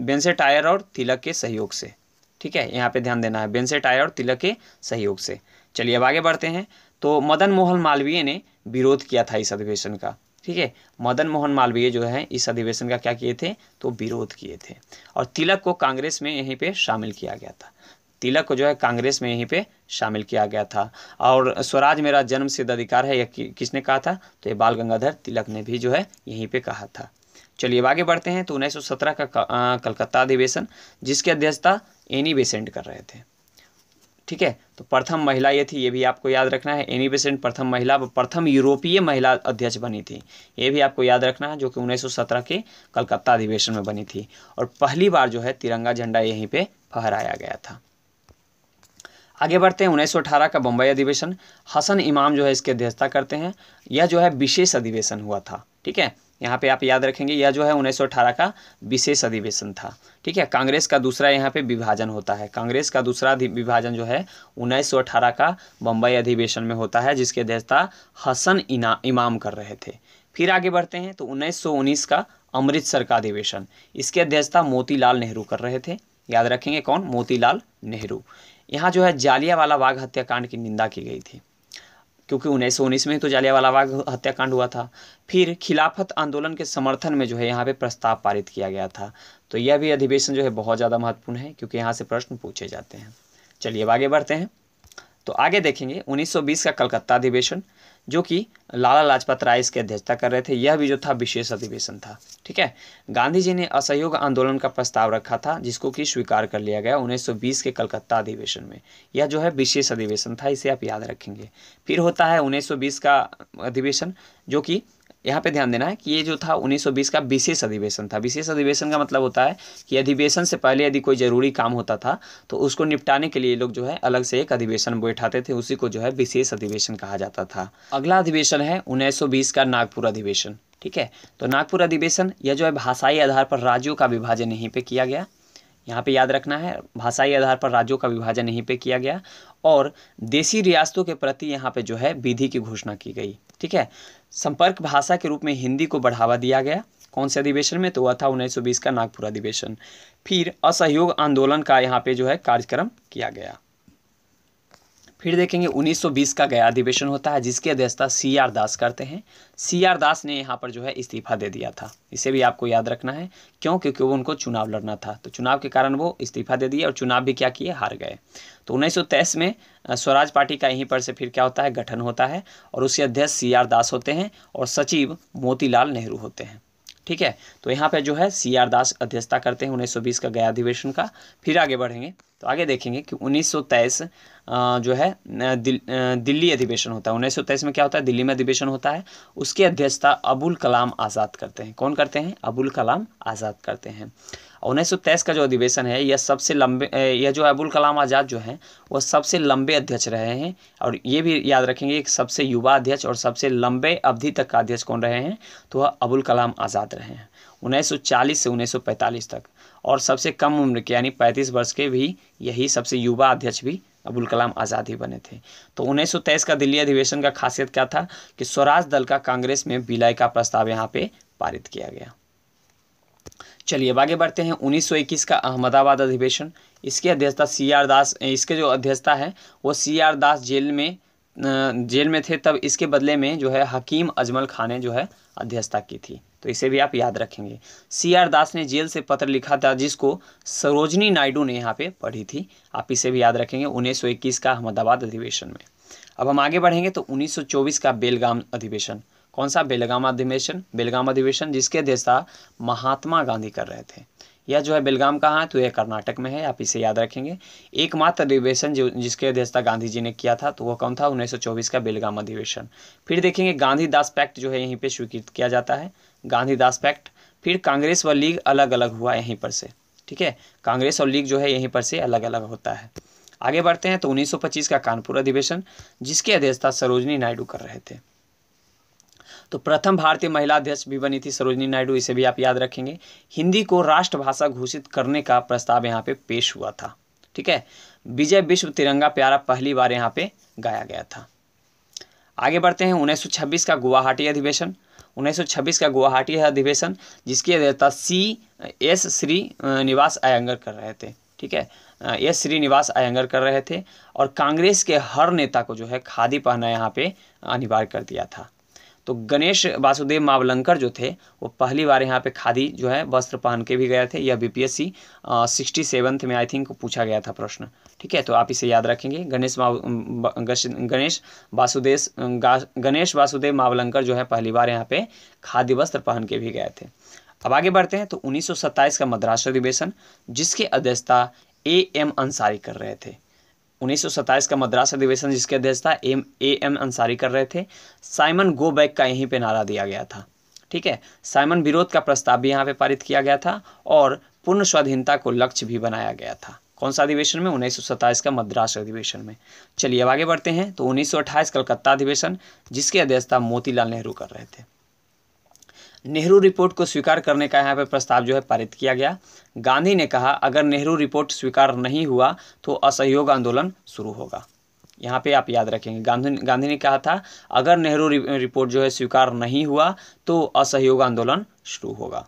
बेंसे टायर और तिलक के सहयोग से ठीक है यहाँ पे ध्यान देना है बेंसे टायर और तिलक के सहयोग से चलिए अब आगे बढ़ते हैं तो मदन मोहन मालवीय ने विरोध किया था इस अधिवेशन का ठीक है मदन मोहन मालवीय जो है इस अधिवेशन का क्या किए थे तो विरोध किए थे और तिलक को कांग्रेस में यहीं पे शामिल किया गया था तिलक को जो है कांग्रेस में यहीं पे शामिल किया गया था और स्वराज मेरा जन्म सिद्ध अधिकार है यह कि, किसने कहा था तो ये बाल गंगाधर तिलक ने भी जो है यहीं पे कहा था चलिए अब आगे बढ़ते हैं तो 1917 का, का कलकत्ता अधिवेशन जिसकी अध्यक्षता एनी बेसेंट कर रहे थे ठीक है तो प्रथम महिला ये थी ये भी आपको याद रखना है एनी बेसेंट प्रथम महिला प्रथम यूरोपीय महिला अध्यक्ष बनी थी ये भी आपको याद रखना है जो कि 1917 के कलकत्ता अधिवेशन में बनी थी और पहली बार जो है तिरंगा झंडा यहीं पे फहराया गया था आगे बढ़ते हैं उन्नीस का बम्बई अधिवेशन हसन इमाम जो है इसकी अध्यक्षता करते हैं यह जो है विशेष अधिवेशन हुआ था ठीक है यहाँ पे आप याद रखेंगे यह जो है 1918 का विशेष अधिवेशन था ठीक है कांग्रेस का दूसरा यहाँ पे विभाजन होता है कांग्रेस का दूसरा विभाजन जो है 1918 का बम्बई अधिवेशन में होता है जिसकी अध्यक्षता हसन इना इमाम कर रहे थे फिर आगे बढ़ते हैं तो 1919 का अमृतसर का अधिवेशन इसकी अध्यक्षता मोतीलाल नेहरू कर रहे थे याद रखेंगे कौन मोतीलाल नेहरू यहाँ जो है जालियावाला बाग हत्याकांड की निंदा की गई थी क्योंकि उन्नीस सौ उन्नीस में ही तो जालियावाला बाग हत्याकांड हुआ था फिर खिलाफत आंदोलन के समर्थन में जो है यहाँ पे प्रस्ताव पारित किया गया था तो यह भी अधिवेशन जो है बहुत ज़्यादा महत्वपूर्ण है क्योंकि यहाँ से प्रश्न पूछे जाते हैं चलिए अब आगे बढ़ते हैं तो आगे देखेंगे बीस का कलकत्ता अधिवेशन जो कि लाला लाजपत राय इसकी अध्यक्षता कर रहे थे यह भी जो था विशेष अधिवेशन था ठीक है गांधी जी ने असहयोग आंदोलन का प्रस्ताव रखा था जिसको कि स्वीकार कर लिया गया 1920 के कलकत्ता अधिवेशन में यह जो है विशेष अधिवेशन था इसे आप याद रखेंगे फिर होता है 1920 का अधिवेशन जो कि यहाँ पे ध्यान देना है कि ये जो था 1920 का विशेष अधिवेशन था विशेष अधिवेशन का मतलब होता है कि अधिवेशन से पहले यदि कोई ज़रूरी काम होता था तो उसको निपटाने के लिए लोग जो है अलग से एक अधिवेशन बैठाते थे उसी को जो है विशेष अधिवेशन कहा जाता था अगला अधिवेशन है 1920 का नागपुर अधिवेशन ठीक है तो नागपुर अधिवेशन यह जो है भाषाई आधार पर राज्यों का विभाजन यहीं पर किया गया यहाँ पे याद रखना है भाषाई आधार पर राज्यों का विभाजन यहीं पे किया गया और देसी रियासतों के प्रति यहाँ पे जो है विधि की घोषणा की गई ठीक है संपर्क भाषा के रूप में हिंदी को बढ़ावा दिया गया कौन से अधिवेशन में तो वह था 1920 का नागपुर अधिवेशन फिर असहयोग आंदोलन का यहाँ पे जो है कार्यक्रम किया गया फिर देखेंगे 1920 का गया अधिवेशन होता है जिसकी अध्यक्षता सी आर दास करते हैं सी आर दास ने यहाँ पर जो है इस्तीफा दे दिया था इसे भी आपको याद रखना है क्यों क्योंकि वो उनको चुनाव लड़ना था तो चुनाव के कारण वो इस्तीफा दे दिए और चुनाव भी क्या किए हार गए तो उन्नीस में स्वराज पार्टी का यहीं पर से फिर क्या होता है गठन होता है और उसके अध्यक्ष सी आर दास होते हैं और सचिव मोतीलाल नेहरू होते हैं ठीक है तो यहाँ पे जो है सी आर दास अध्यक्षता करते हैं 1920 का गया अधिवेशन का फिर आगे बढ़ेंगे तो आगे देखेंगे कि 1923 जो है दिल, दिल्ली अधिवेशन होता है 1923 में क्या होता है दिल्ली में अधिवेशन होता है उसकी अध्यक्षता अबुल कलाम आज़ाद करते हैं कौन करते हैं अबुल कलाम आज़ाद करते हैं उन्नीस का जो अधिवेशन है यह सबसे लंबे यह जो अबुल कलाम आज़ाद जो हैं वह सबसे लंबे अध्यक्ष रहे हैं और ये भी याद रखेंगे कि सबसे युवा अध्यक्ष और सबसे लंबे अवधि तक का अध्यक्ष कौन रहे हैं तो वह अबुल कलाम आज़ाद रहे हैं 1940 से 1945 तक और सबसे कम उम्र के यानी 35 वर्ष के भी यही सबसे युवा अध्यक्ष भी अबुल कलाम आज़ाद ही बने थे तो तेईस का दिल्ली अधिवेशन का खासियत क्या था कि स्वराज दल का कांग्रेस में विलय का प्रस्ताव यहाँ पे पारित किया गया चलिए अब आगे बढ़ते हैं 1921 का अहमदाबाद अधिवेशन इसकी अध्यक्षता सी आर दास इसके जो अध्यक्षता है वो सी आर दास जेल में जेल में थे तब इसके बदले में जो है हकीम अजमल खान ने जो है अध्यक्षता की थी तो इसे भी आप याद रखेंगे सी आर दास ने जेल से पत्र लिखा था जिसको सरोजनी नायडू ने यहाँ पे पढ़ी थी आप इसे भी याद रखेंगे 1921 का अहमदाबाद अधिवेशन में अब हम आगे बढ़ेंगे तो 1924 का बेलगाम अधिवेशन कौन सा बेलगाम अधिवेशन बेलगाम अधिवेशन जिसके अध्यक्षता महात्मा गांधी कर रहे थे यह जो है बेलगाम कहाँ है तो यह कर्नाटक में है आप इसे याद रखेंगे एकमात्र अधिवेशन जो जिसके अध्यक्षता गांधी जी ने किया था तो वह कौन था 1924 का बेलगाम अधिवेशन फिर देखेंगे गांधी दास पैक्ट जो है यहीं पे स्वीकृत किया जाता है गांधी दास पैक्ट फिर कांग्रेस व लीग अलग अलग हुआ यहीं पर से ठीक है कांग्रेस और लीग जो है यहीं पर से अलग अलग होता है आगे बढ़ते हैं तो 1925 का कानपुर अधिवेशन जिसकी अध्यक्षता सरोजनी नायडू कर रहे थे तो प्रथम भारतीय महिला अध्यक्ष भी बनी थी सरोजनी नायडू इसे भी आप याद रखेंगे हिंदी को राष्ट्रभाषा घोषित करने का प्रस्ताव यहाँ पे पेश हुआ था ठीक है विजय विश्व तिरंगा प्यारा पहली बार यहाँ पे गाया गया था आगे बढ़ते हैं 1926 का गुवाहाटी अधिवेशन 1926 का गुवाहाटी अधिवेशन जिसकी अध्यक्षता सी एस श्री निवास आयंगर कर रहे थे ठीक है एस श्रीनिवास आयंगर कर रहे थे और कांग्रेस के हर नेता को जो है खादी पहना यहाँ पे अनिवार्य कर दिया था तो गणेश वासुदेव मावलंकर जो थे वो पहली बार यहाँ पे खादी जो है वस्त्र पहन के भी गए थे यह बीपीएससी सिक्सटी सेवन्थ में आई थिंक पूछा गया था प्रश्न ठीक है तो आप इसे याद रखेंगे गणेश गणेश वासुदेव गणेश वासुदेव मावलंकर जो है पहली बार यहाँ पे खादी वस्त्र पहन के भी गए थे अब आगे बढ़ते हैं तो सत्ताईस का मद्रास अधिवेशन जिसकी अध्यक्षता ए एम अंसारी कर रहे थे 1927 का मद्रास अधिवेशन जिसके अध्यक्षता एम ए एम अंसारी कर रहे थे साइमन गो बैक का यहीं पे नारा दिया गया था ठीक है साइमन विरोध का प्रस्ताव भी यहाँ पे पारित किया गया था और पूर्ण स्वाधीनता को लक्ष्य भी बनाया गया था कौन सा अधिवेशन में उन्नीस का मद्रास अधिवेशन में चलिए अब आगे बढ़ते हैं तो 1928 कलकत्ता अधिवेशन जिसकी अध्यक्षता मोतीलाल नेहरू कर रहे थे नेहरू रिपोर्ट को स्वीकार करने का यहाँ पर प्रस्ताव जो है पारित किया गया गांधी ने कहा अगर नेहरू रिपोर्ट स्वीकार नहीं हुआ तो असहयोग आंदोलन शुरू होगा यहाँ पे आप याद रखेंगे गांधी गांधी ने कहा था अगर नेहरू रिपोर्ट जो है स्वीकार नहीं हुआ तो असहयोग आंदोलन शुरू होगा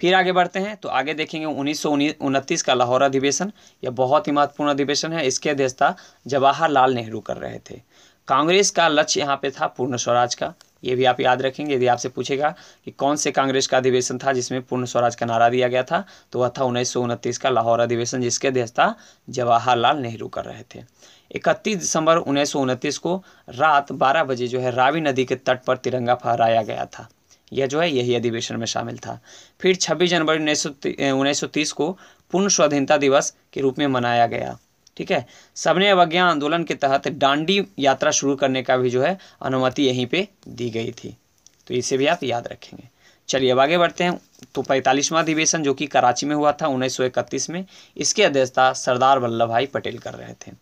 फिर आगे बढ़ते हैं तो आगे देखेंगे उन्नीस का लाहौर अधिवेशन यह बहुत ही महत्वपूर्ण अधिवेशन है इसकी अध्यक्षता जवाहरलाल नेहरू कर रहे थे कांग्रेस का लक्ष्य यहाँ पे था पूर्ण स्वराज का ये भी आप याद रखेंगे यदि आपसे पूछेगा कि कौन से कांग्रेस का अधिवेशन था जिसमें पूर्ण स्वराज का नारा दिया गया था तो वह था उन्नीस का लाहौर अधिवेशन जिसके अध्यक्षता जवाहरलाल नेहरू कर रहे थे इकतीस दिसंबर उन्नीस को रात बारह बजे जो है रावी नदी के तट पर तिरंगा फहराया गया था यह जो है यही अधिवेशन में शामिल था फिर छब्बीस जनवरी उन्नीस को पूर्ण स्वाधीनता दिवस के रूप में मनाया गया ठीक है सबने अवज्ञा आंदोलन के तहत डांडी यात्रा शुरू करने का भी जो है अनुमति यहीं पे दी गई थी तो इसे भी आप याद रखेंगे चलिए अब आगे बढ़ते हैं तो पैंतालीसवां अधिवेशन जो कि कराची में हुआ था उन्नीस में इसकी अध्यक्षता सरदार वल्लभ भाई पटेल कर रहे थे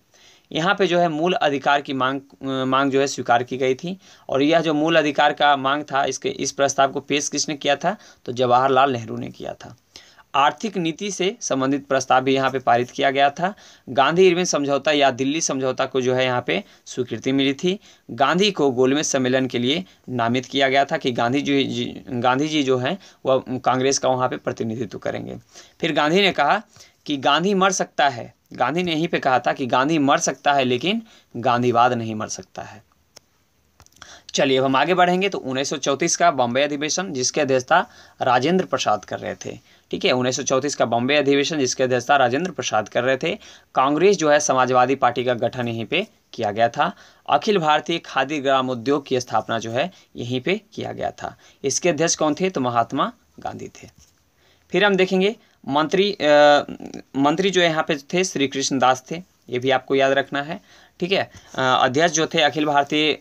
यहाँ पे जो है मूल अधिकार की मांग मांग जो है स्वीकार की गई थी और यह जो मूल अधिकार का मांग था इसके इस प्रस्ताव को पेश किसने किया था तो जवाहरलाल नेहरू ने किया था आर्थिक नीति से संबंधित प्रस्ताव भी यहाँ पे पारित किया गया था गांधी इरविन समझौता या दिल्ली समझौता को जो है यहाँ पे स्वीकृति मिली थी गांधी को गोलमेज सम्मेलन के लिए नामित किया गया था कि गांधी जी गांधी जी जो हैं वह कांग्रेस का वहाँ पर प्रतिनिधित्व करेंगे फिर गांधी ने कहा कि गांधी मर सकता है गांधी ने यहीं पर कहा था कि गांधी मर सकता है लेकिन गांधीवाद नहीं मर सकता है चलिए अब हम आगे बढ़ेंगे तो उन्नीस का बॉम्बे अधिवेशन जिसकी अध्यक्षता राजेंद्र प्रसाद कर रहे थे ठीक है उन्नीस का बॉम्बे अधिवेशन जिसकी अध्यक्षता राजेंद्र प्रसाद कर रहे थे कांग्रेस जो है समाजवादी पार्टी का गठन यहीं पे किया गया था अखिल भारतीय खादी ग्राम उद्योग की स्थापना जो है यहीं पे किया गया था इसके अध्यक्ष कौन थे तो महात्मा गांधी थे फिर हम देखेंगे मंत्री आ, मंत्री जो यहाँ पे थे श्री कृष्ण दास थे ये भी आपको याद रखना है ठीक है अध्यक्ष जो थे अखिल भारतीय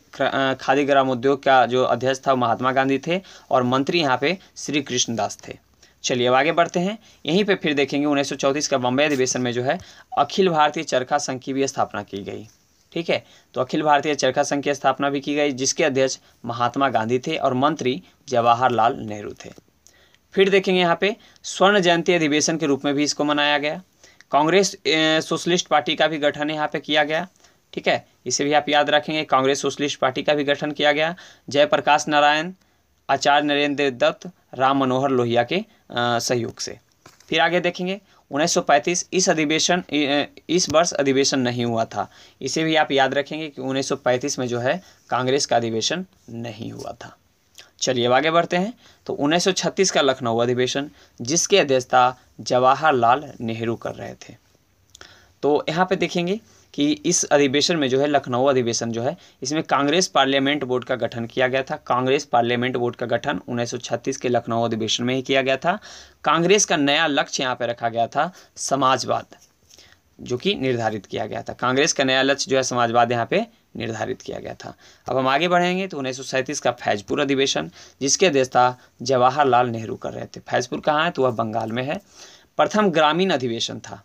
खादी ग्राम उद्योग का जो अध्यक्ष था महात्मा गांधी थे और मंत्री यहाँ पे श्री कृष्णदास थे चलिए अब आगे बढ़ते हैं यहीं पे फिर देखेंगे 1934 का बम्बई अधिवेशन में जो है अखिल भारतीय चरखा संघ की भी स्थापना की गई ठीक है तो अखिल भारतीय चरखा संघ की स्थापना भी की गई जिसके अध्यक्ष महात्मा गांधी थे और मंत्री जवाहरलाल नेहरू थे फिर देखेंगे यहाँ पे स्वर्ण जयंती अधिवेशन के रूप में भी इसको मनाया गया कांग्रेस सोशलिस्ट पार्टी का भी गठन यहाँ पे किया गया ठीक है इसे भी आप याद रखेंगे कांग्रेस सोशलिस्ट पार्टी का भी गठन किया गया जयप्रकाश नारायण आचार्य नरेंद्र दत्त राम मनोहर लोहिया के सहयोग से फिर आगे देखेंगे 1935 इस अधिवेशन इस वर्ष अधिवेशन नहीं हुआ था इसे भी आप याद रखेंगे कि 1935 में जो है कांग्रेस का अधिवेशन नहीं हुआ था चलिए आगे बढ़ते हैं तो 1936 का लखनऊ अधिवेशन जिसकी अध्यक्षता जवाहरलाल नेहरू कर रहे थे तो यहाँ पे देखेंगे कि इस अधिवेशन में जो है लखनऊ अधिवेशन जो है इसमें कांग्रेस पार्लियामेंट बोर्ड का गठन किया गया था कांग्रेस पार्लियामेंट बोर्ड का गठन 1936 के लखनऊ अधिवेशन में ही किया गया था कांग्रेस का नया लक्ष्य यहाँ पर रखा गया था समाजवाद जो कि निर्धारित किया गया था कांग्रेस का नया लक्ष्य जो है समाजवाद यहाँ पे निर्धारित किया गया था अब हम आगे बढ़ेंगे तो उन्नीस का फैजपुर अधिवेशन जिसके अध्यक्षता जवाहरलाल नेहरू कर रहे थे फैजपुर कहाँ है तो वह बंगाल में है प्रथम ग्रामीण अधिवेशन था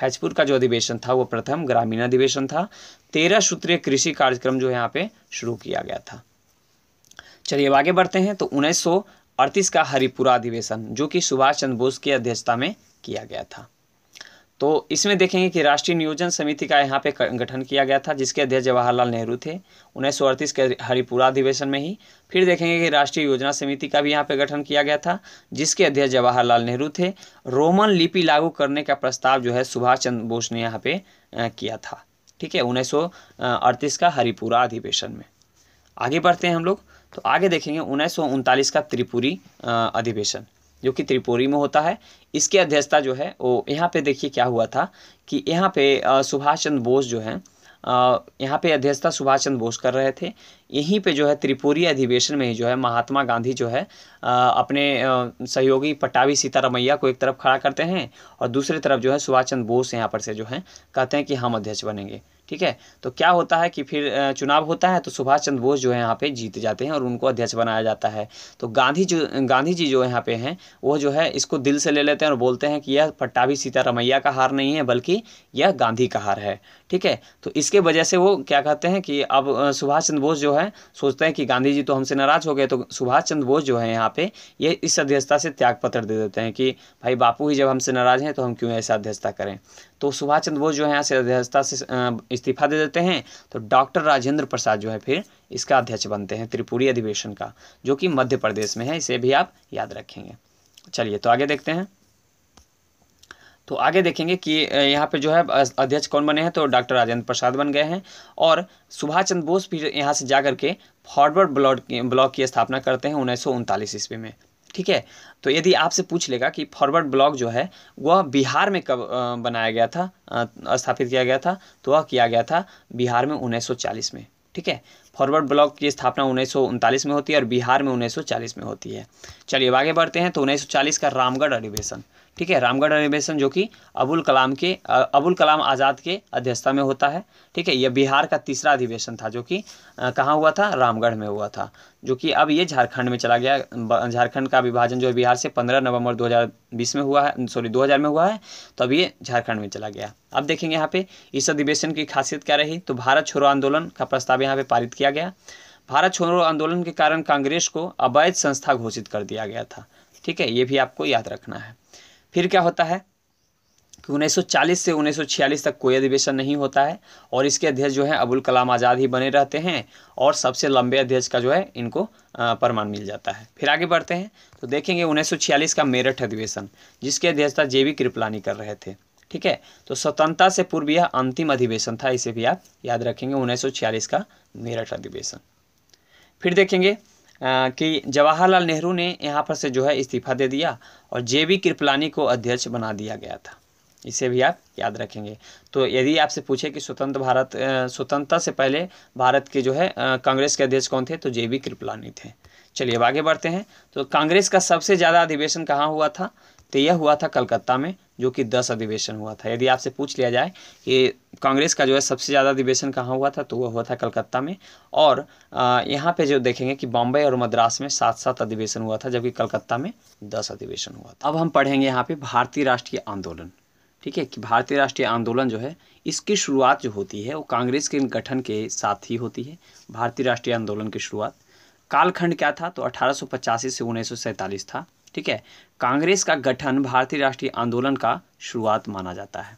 फैजपुर का जो अधिवेशन था वो प्रथम ग्रामीण अधिवेशन था तेरह सूत्रीय कृषि कार्यक्रम जो यहाँ पे शुरू किया गया था चलिए अब आगे बढ़ते हैं तो उन्नीस का हरिपुरा अधिवेशन जो कि सुभाष चंद्र बोस की अध्यक्षता में किया गया था तो इसमें देखेंगे कि राष्ट्रीय नियोजन समिति का यहाँ पे गठन किया गया था जिसके अध्यक्ष जवाहरलाल नेहरू थे उन्नीस के हरिपुरा अधिवेशन में ही फिर देखेंगे कि राष्ट्रीय योजना समिति का भी यहाँ पे गठन किया गया था जिसके अध्यक्ष जवाहरलाल नेहरू थे रोमन लिपि लागू करने का प्रस्ताव जो है सुभाष चंद्र बोस ने यहाँ पे किया था ठीक है उन्नीस का हरिपुरा अधिवेशन में आगे बढ़ते हैं हम लोग तो आगे देखेंगे उन्नीस का त्रिपुरी अधिवेशन जो कि त्रिपुरी में होता है इसके अध्यक्षता जो है वो यहाँ पे देखिए क्या हुआ था कि यहाँ पे सुभाष चंद्र बोस जो है यहाँ पे अध्यक्षता सुभाष चंद्र बोस कर रहे थे यहीं पे जो है त्रिपुरी अधिवेशन में ही जो है महात्मा गांधी जो है अपने सहयोगी पटावी सीतारमैया को एक तरफ खड़ा करते हैं और दूसरी तरफ जो है सुभाष चंद्र बोस यहाँ पर से जो है कहते हैं कि हम अध्यक्ष बनेंगे ठीक है तो क्या होता है कि फिर चुनाव होता है तो सुभाष चंद्र बोस जो है यहाँ पे जीत जाते हैं और उनको अध्यक्ष बनाया जाता है तो गांधी जो गांधी जी जो यहाँ पे हैं वो जो है इसको दिल से ले लेते हैं और बोलते हैं कि यह पट्टाभी सीतारमैया का हार नहीं है बल्कि यह गांधी का हार है ठीक है तो इसके वजह से वो क्या कहते हैं कि अब सुभाष चंद्र बोस जो है सोचते हैं कि गांधी जी तो हमसे नाराज़ हो गए तो सुभाष चंद्र बोस जो है यहाँ पे ये इस अध्यक्षता से त्यागपत्र दे देते हैं कि भाई बापू ही जब हमसे नाराज़ हैं तो हम क्यों ऐसा अध्यक्षता करें तो सुभाष चंद्र बोस जो है यहाँ से अध्यक्षता से इस्तीफा दे देते हैं तो डॉक्टर राजेंद्र प्रसाद जो है फिर इसका अध्यक्ष बनते हैं त्रिपुरी अधिवेशन का जो कि मध्य प्रदेश में है इसे भी आप याद रखेंगे चलिए तो आगे देखते हैं तो आगे देखेंगे कि यहाँ पे जो है अध्यक्ष कौन बने हैं तो डॉक्टर राजेंद्र प्रसाद बन गए हैं और सुभाष चंद्र बोस भी यहाँ से जा के फॉरवर्ड ब्लॉक ब्लॉक की स्थापना करते हैं उन्नीस सौ ईस्वी में ठीक है तो यदि आपसे पूछ लेगा कि फॉरवर्ड ब्लॉक जो है वह बिहार में कब बनाया गया था स्थापित किया गया था तो वह किया गया था बिहार में उन्नीस में ठीक है फॉरवर्ड ब्लॉक की स्थापना उन्नीस में होती है और बिहार में उन्नीस में होती है चलिए आगे बढ़ते हैं तो उन्नीस का रामगढ़ अधिवेशन ठीक है रामगढ़ अधिवेशन जो कि अबुल कलाम के अबुल कलाम आज़ाद के अध्यक्षता में होता है ठीक है यह बिहार का तीसरा अधिवेशन था जो कि कहाँ हुआ था रामगढ़ में हुआ था जो कि अब ये झारखंड में चला गया झारखंड का विभाजन जो है बिहार से 15 नवंबर 2020 में हुआ है सॉरी 2000 में हुआ है तो अब ये झारखंड में चला गया अब देखेंगे यहाँ पे इस अधिवेशन की खासियत क्या रही तो भारत छोड़ो आंदोलन का प्रस्ताव यहाँ पे पारित किया गया भारत छोड़ो आंदोलन के कारण कांग्रेस को अवैध संस्था घोषित कर दिया गया था ठीक है ये भी आपको याद रखना है फिर क्या होता है कि 1940 से 1946 तक कोई अधिवेशन नहीं होता है और इसके अध्यक्ष जो है अबुल कलाम आज़ाद ही बने रहते हैं और सबसे लंबे अध्यक्ष का जो है इनको प्रमाण मिल जाता है फिर आगे बढ़ते हैं तो देखेंगे 1946 का मेरठ अधिवेशन जिसकी अध्यक्षता जे वी कृपलानी कर रहे थे ठीक है तो स्वतंत्रता से पूर्व यह अंतिम अधिवेशन था इसे भी आप याद रखेंगे उन्नीस का मेरठ अधिवेशन फिर देखेंगे कि जवाहरलाल नेहरू ने यहाँ पर से जो है इस्तीफा दे दिया और जे वी कृपलानी को अध्यक्ष बना दिया गया था इसे भी आप याद रखेंगे तो यदि आपसे पूछे कि स्वतंत्र भारत स्वतंत्रता से पहले भारत के जो है कांग्रेस के अध्यक्ष कौन थे तो जे बी कृपलानी थे चलिए अब आगे बढ़ते हैं तो कांग्रेस का सबसे ज़्यादा अधिवेशन कहाँ हुआ था तो यह हुआ था कलकत्ता में जो कि दस अधिवेशन हुआ था यदि आपसे पूछ लिया जाए कि कांग्रेस का जो है सबसे ज़्यादा अधिवेशन कहाँ हुआ था तो वह हुआ था कलकत्ता में और यहाँ पे जो देखेंगे कि बॉम्बे और मद्रास में सात सात अधिवेशन हुआ था जबकि कलकत्ता में दस अधिवेशन हुआ था अब हम पढ़ेंगे यहाँ पर भारतीय राष्ट्रीय आंदोलन ठीक है कि भारतीय राष्ट्रीय आंदोलन जो है इसकी शुरुआत जो होती है वो कांग्रेस के गठन के साथ ही होती है भारतीय राष्ट्रीय आंदोलन की शुरुआत कालखंड क्या था तो अठारह से उन्नीस था ठीक है कांग्रेस का गठन भारतीय राष्ट्रीय आंदोलन का शुरुआत माना जाता है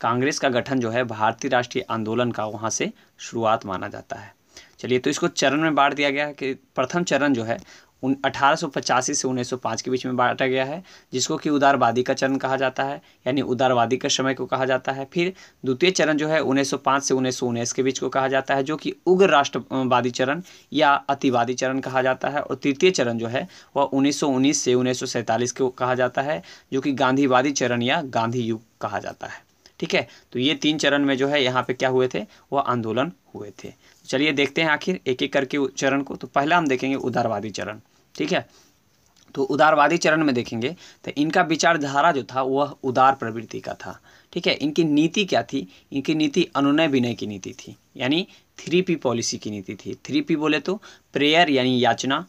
कांग्रेस का गठन जो है भारतीय राष्ट्रीय आंदोलन का वहाँ से शुरुआत माना जाता है चलिए तो इसको चरण में बांट दिया गया कि प्रथम चरण जो है उन अठारह से 1905 के बीच में बांटा गया है जिसको कि उदारवादी का चरण कहा जाता है यानी उदारवादी के समय को कहा जाता है फिर द्वितीय चरण जो है 1905 से उन्नीस के बीच को कहा जाता है जो कि उग्र राष्ट्रवादी चरण या अतिवादी चरण कहा जाता है और तृतीय चरण जो है वह 1919 से उन्नीस को कहा जाता है जो कि गांधीवादी चरण या गांधी युग कहा जाता है ठीक है तो ये तीन चरण में जो है यहाँ पे क्या हुए थे वह आंदोलन हुए थे तो चलिए देखते हैं आखिर एक एक करके चरण को तो पहला हम देखेंगे उदारवादी चरण ठीक है तो उदारवादी चरण में देखेंगे तो इनका विचारधारा जो था वह उदार प्रवृत्ति का था ठीक है इनकी नीति क्या थी इनकी नीति अनुनय विनय की नीति थी यानी थ्री पी पॉलिसी की नीति थी थ्री पी बोले तो प्रेयर यानी याचना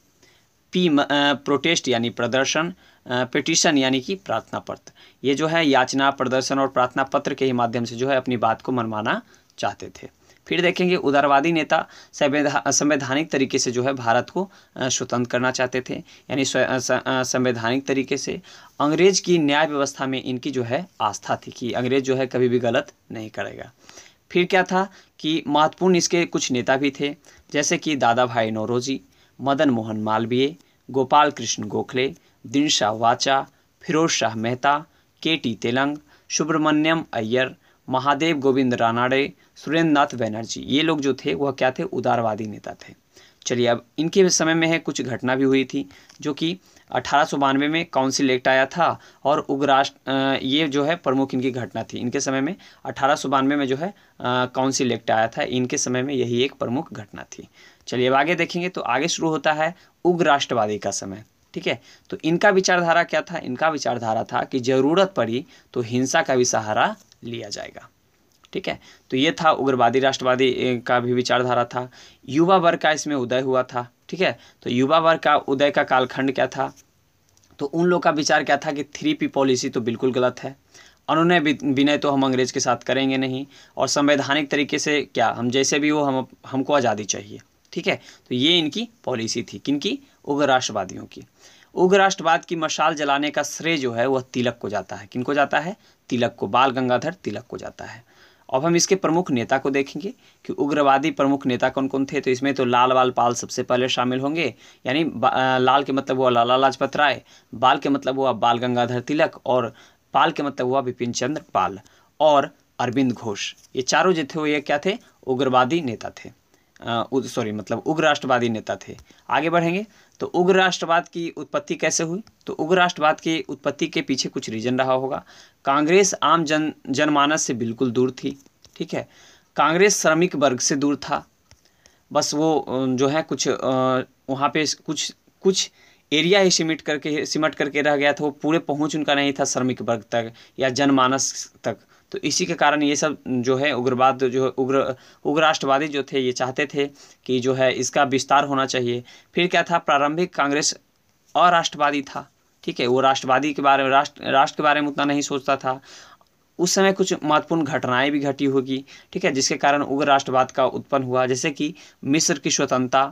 पी प्रोटेस्ट यानी प्रदर्शन पिटिशन यानी कि प्रार्थना पत्र ये जो है याचना प्रदर्शन और प्रार्थना पत्र के ही माध्यम से जो है अपनी बात को मनवाना चाहते थे फिर देखेंगे उदारवादी नेता संवैधानिक तरीके से जो है भारत को स्वतंत्र करना चाहते थे यानी संवैधानिक तरीके से अंग्रेज की न्याय व्यवस्था में इनकी जो है आस्था थी कि अंग्रेज जो है कभी भी गलत नहीं करेगा फिर क्या था कि महत्वपूर्ण इसके कुछ नेता भी थे जैसे कि दादा भाई नौरोजी मदन मोहन मालवीय गोपाल कृष्ण गोखले दिनशाह वाचा फिरोज शाह मेहता के टी तेलंग सुब्रमण्यम अय्यर महादेव गोविंद रानाडे सुरेंद्र नाथ बैनर्जी ये लोग जो थे वह क्या थे उदारवादी नेता थे चलिए अब इनके समय में है कुछ घटना भी हुई थी जो कि अठारह में काउंसिल एक्ट आया था और उग्रराष्ट्र ये जो है प्रमुख इनकी घटना थी इनके समय में अठारह में जो है काउंसिल एक्ट आया था इनके समय में यही एक प्रमुख घटना थी चलिए अब आगे देखेंगे तो आगे शुरू होता है उग्र राष्ट्रवादी का समय ठीक है तो इनका विचारधारा क्या था इनका विचारधारा था कि ज़रूरत पड़ी तो हिंसा का भी सहारा लिया जाएगा ठीक है तो ये था उग्रवादी राष्ट्रवादी का भी विचारधारा था युवा वर्ग का इसमें उदय हुआ था ठीक है तो युवा वर्ग का उदय का कालखंड क्या था तो उन लोग का विचार क्या था कि थ्री पी पॉलिसी तो बिल्कुल गलत है अनुनय विनय तो हम अंग्रेज के साथ करेंगे नहीं और संवैधानिक तरीके से क्या हम जैसे भी हो हम हमको आज़ादी चाहिए ठीक है तो ये इनकी पॉलिसी थी किनकी उग्र राष्ट्रवादियों की उग्र राष्ट्रवाद की मशाल जलाने का श्रेय जो है वह तिलक को जाता है किनको जाता है तिलक को बाल गंगाधर तिलक को जाता है अब हम इसके प्रमुख नेता को देखेंगे कि उग्रवादी प्रमुख नेता कौन कौन थे तो इसमें तो लाल वाल पाल सबसे पहले शामिल होंगे यानी लाल के मतलब हुआ लाला लाजपत राय बाल के मतलब हुआ बाल गंगाधर तिलक और पाल के मतलब हुआ बिपिन चंद्र पाल और अरविंद घोष ये चारों जो थे वो ये क्या थे उग्रवादी नेता थे सॉरी मतलब उग्र राष्ट्रवादी नेता थे आगे बढ़ेंगे तो उग्र राष्ट्रवाद की उत्पत्ति कैसे हुई तो उग्र राष्ट्रवाद की उत्पत्ति के पीछे कुछ रीजन रहा होगा कांग्रेस आम जन जनमानस से बिल्कुल दूर थी ठीक है कांग्रेस श्रमिक वर्ग से दूर था बस वो जो है कुछ वहाँ पे कुछ कुछ एरिया ही सिमट करके सिमट करके रह गया था वो पूरे पहुँच उनका नहीं था श्रमिक वर्ग तक या जनमानस तक तो इसी के कारण ये सब जो है उग्रवाद जो उग्र उग्र राष्ट्रवादी जो थे ये चाहते थे कि जो है इसका विस्तार होना चाहिए फिर क्या था प्रारंभिक कांग्रेस अराष्ट्रवादी था ठीक है वो राष्ट्रवादी के बारे में राष्ट्र राष्ट्र के बारे में उतना नहीं सोचता था उस समय कुछ महत्वपूर्ण घटनाएं भी घटी होगी ठीक है जिसके कारण उग्र राष्ट्रवाद का उत्पन्न हुआ जैसे कि मिस्र की स्वतंत्रता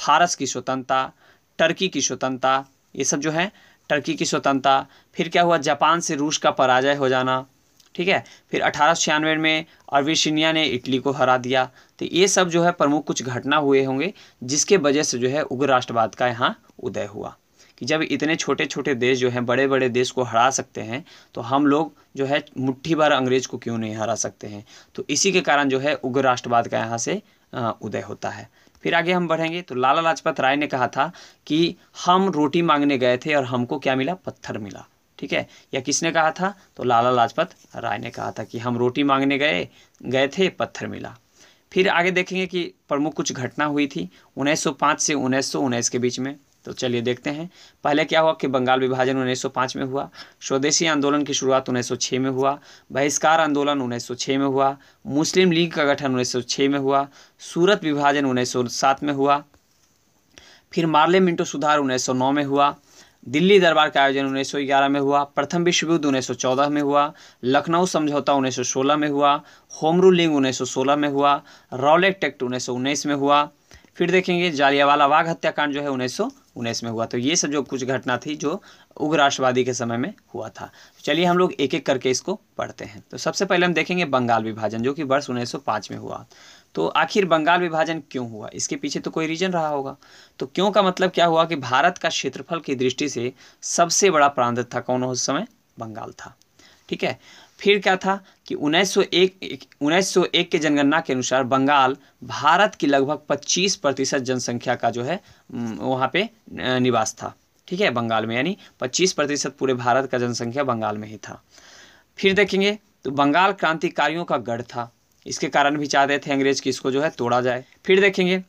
फारस की स्वतंत्रता टर्की की स्वतंत्रता ये सब जो है टर्की की स्वतंत्रता फिर क्या हुआ जापान से रूस का पराजय हो जाना ठीक है फिर अठारह में अरविशनिया ने इटली को हरा दिया तो ये सब जो है प्रमुख कुछ घटना हुए होंगे जिसके वजह से जो है उग्र राष्ट्रवाद का यहाँ उदय हुआ कि जब इतने छोटे छोटे देश जो हैं बड़े बड़े देश को हरा सकते हैं तो हम लोग जो है मुट्ठी भर अंग्रेज को क्यों नहीं हरा सकते हैं तो इसी के कारण जो है उग्र राष्ट्रवाद का यहाँ से उदय होता है फिर आगे हम बढ़ेंगे तो लाला लाजपत राय ने कहा था कि हम रोटी मांगने गए थे और हमको क्या मिला पत्थर मिला ठीक है या किसने कहा था तो लाला लाजपत राय ने कहा था कि हम रोटी मांगने गए गए थे पत्थर मिला फिर आगे देखेंगे कि प्रमुख कुछ घटना हुई थी 1905 से उन्नीस के बीच में तो चलिए देखते हैं पहले क्या हुआ कि बंगाल विभाजन 1905 में हुआ स्वदेशी आंदोलन की शुरुआत 1906 में हुआ बहिष्कार आंदोलन 1906 में हुआ मुस्लिम लीग का गठन 1906 में हुआ सूरत विभाजन 1907 में हुआ फिर मार्ले मिंटो सुधार 1909 में हुआ दिल्ली दरबार का आयोजन 1911 में हुआ प्रथम विश्व युद्ध 1914 में हुआ लखनऊ समझौता 1916 में हुआ होम उन्नीस सौ 1916 में हुआ रॉलेट एक्ट 1919 में हुआ फिर देखेंगे जालियावाला बाग हत्याकांड जो है उन्नीस में हुआ तो ये सब जो कुछ घटना थी जो उग्र राष्ट्रवादी के समय में हुआ था चलिए हम लोग एक एक करके इसको पढ़ते हैं तो सबसे पहले हम देखेंगे बंगाल विभाजन जो कि वर्ष पाँच में हुआ तो आखिर बंगाल विभाजन क्यों हुआ इसके पीछे तो कोई रीजन रहा होगा तो क्यों का मतलब क्या हुआ कि भारत का क्षेत्रफल की दृष्टि से सबसे बड़ा प्रांत था कौन उस समय बंगाल था ठीक है फिर क्या था कि 1901 1901 के जनगणना के अनुसार बंगाल भारत की लगभग 25 प्रतिशत जनसंख्या का जो है वहाँ पे निवास था ठीक है बंगाल में यानी 25 प्रतिशत पूरे भारत का जनसंख्या बंगाल में ही था फिर देखेंगे तो बंगाल क्रांतिकारियों का गढ़ था इसके कारण भी चाहते थे अंग्रेज कि इसको जो है तोड़ा जाए फिर देखेंगे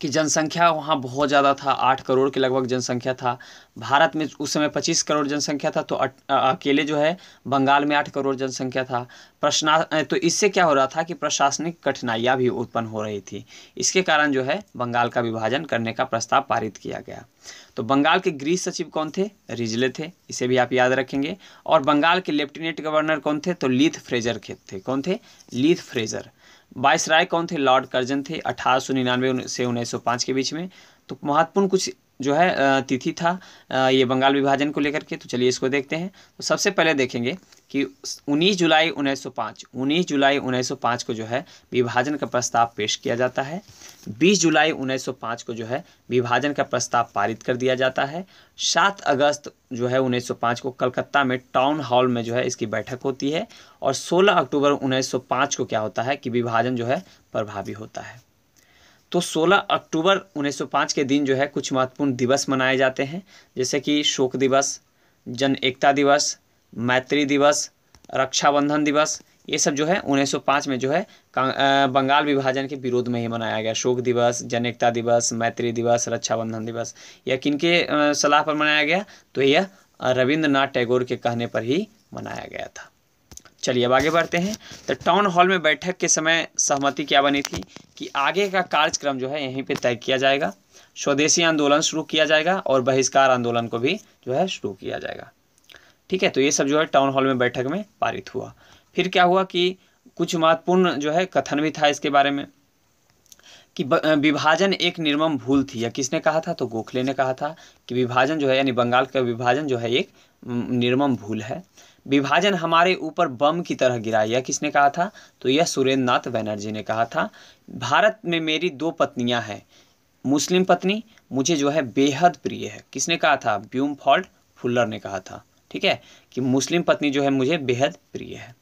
कि जनसंख्या वहाँ बहुत ज़्यादा था आठ करोड़ के लगभग जनसंख्या था भारत में उस समय पच्चीस करोड़ जनसंख्या था तो अकेले जो है बंगाल में आठ करोड़ जनसंख्या था प्रश्ना तो इससे क्या हो रहा था कि प्रशासनिक कठिनाइयाँ भी उत्पन्न हो रही थी इसके कारण जो है बंगाल का विभाजन करने का प्रस्ताव पारित किया गया तो बंगाल के गृह सचिव कौन थे रिजले थे इसे भी आप याद रखेंगे और बंगाल के लेफ्टिनेंट गवर्नर कौन थे तो लीथ फ्रेजर थे कौन थे लीथ फ्रेजर वाइस राय कौन थे लॉर्ड कर्जन थे अठारह से उन्नीस के बीच में तो महत्वपूर्ण कुछ जो है तिथि था ये बंगाल विभाजन को लेकर के तो चलिए इसको देखते हैं तो सबसे पहले देखेंगे कि 19 जुलाई 1905 19 जुलाई 1905 को जो है विभाजन का प्रस्ताव पेश किया जाता है 20 जुलाई 1905 को जो है विभाजन का प्रस्ताव पारित कर दिया जाता है 7 अगस्त जो है 1905 को कलकत्ता में टाउन हॉल में जो है इसकी बैठक होती है और 16 अक्टूबर 1905 को क्या होता है कि विभाजन जो है प्रभावी होता है तो 16 अक्टूबर 1905 के दिन जो है कुछ महत्वपूर्ण दिवस मनाए जाते हैं जैसे कि शोक दिवस जन एकता दिवस मैत्री दिवस रक्षाबंधन दिवस ये सब जो है 1905 में जो है बंगाल विभाजन के विरोध में ही मनाया गया शोक दिवस जन एकता दिवस मैत्री दिवस रक्षाबंधन दिवस यह के सलाह पर मनाया गया तो यह रविंद्रनाथ टैगोर के कहने पर ही मनाया गया था चलिए अब आगे बढ़ते हैं तो टाउन हॉल में बैठक के समय सहमति क्या बनी थी कि आगे का कार्यक्रम जो है यहीं पे तय किया जाएगा स्वदेशी आंदोलन शुरू किया जाएगा और बहिष्कार आंदोलन को भी जो है शुरू किया जाएगा ठीक है तो ये सब जो है टाउन हॉल में बैठक में पारित हुआ फिर क्या हुआ कि कुछ महत्वपूर्ण जो है कथन भी था इसके बारे में कि विभाजन एक निर्मम भूल थी या किसने कहा था तो गोखले ने कहा था कि विभाजन जो है यानी बंगाल का विभाजन जो है एक निर्मम भूल है विभाजन हमारे ऊपर बम की तरह गिरा यह किसने कहा था तो यह सुरेंद्र नाथ बैनर्जी ने कहा था भारत में मेरी दो पत्नियां हैं मुस्लिम पत्नी मुझे जो है बेहद प्रिय है किसने कहा था ब्यूम फॉल्ट फुल्लर ने कहा था ठीक है कि मुस्लिम पत्नी जो है मुझे बेहद प्रिय है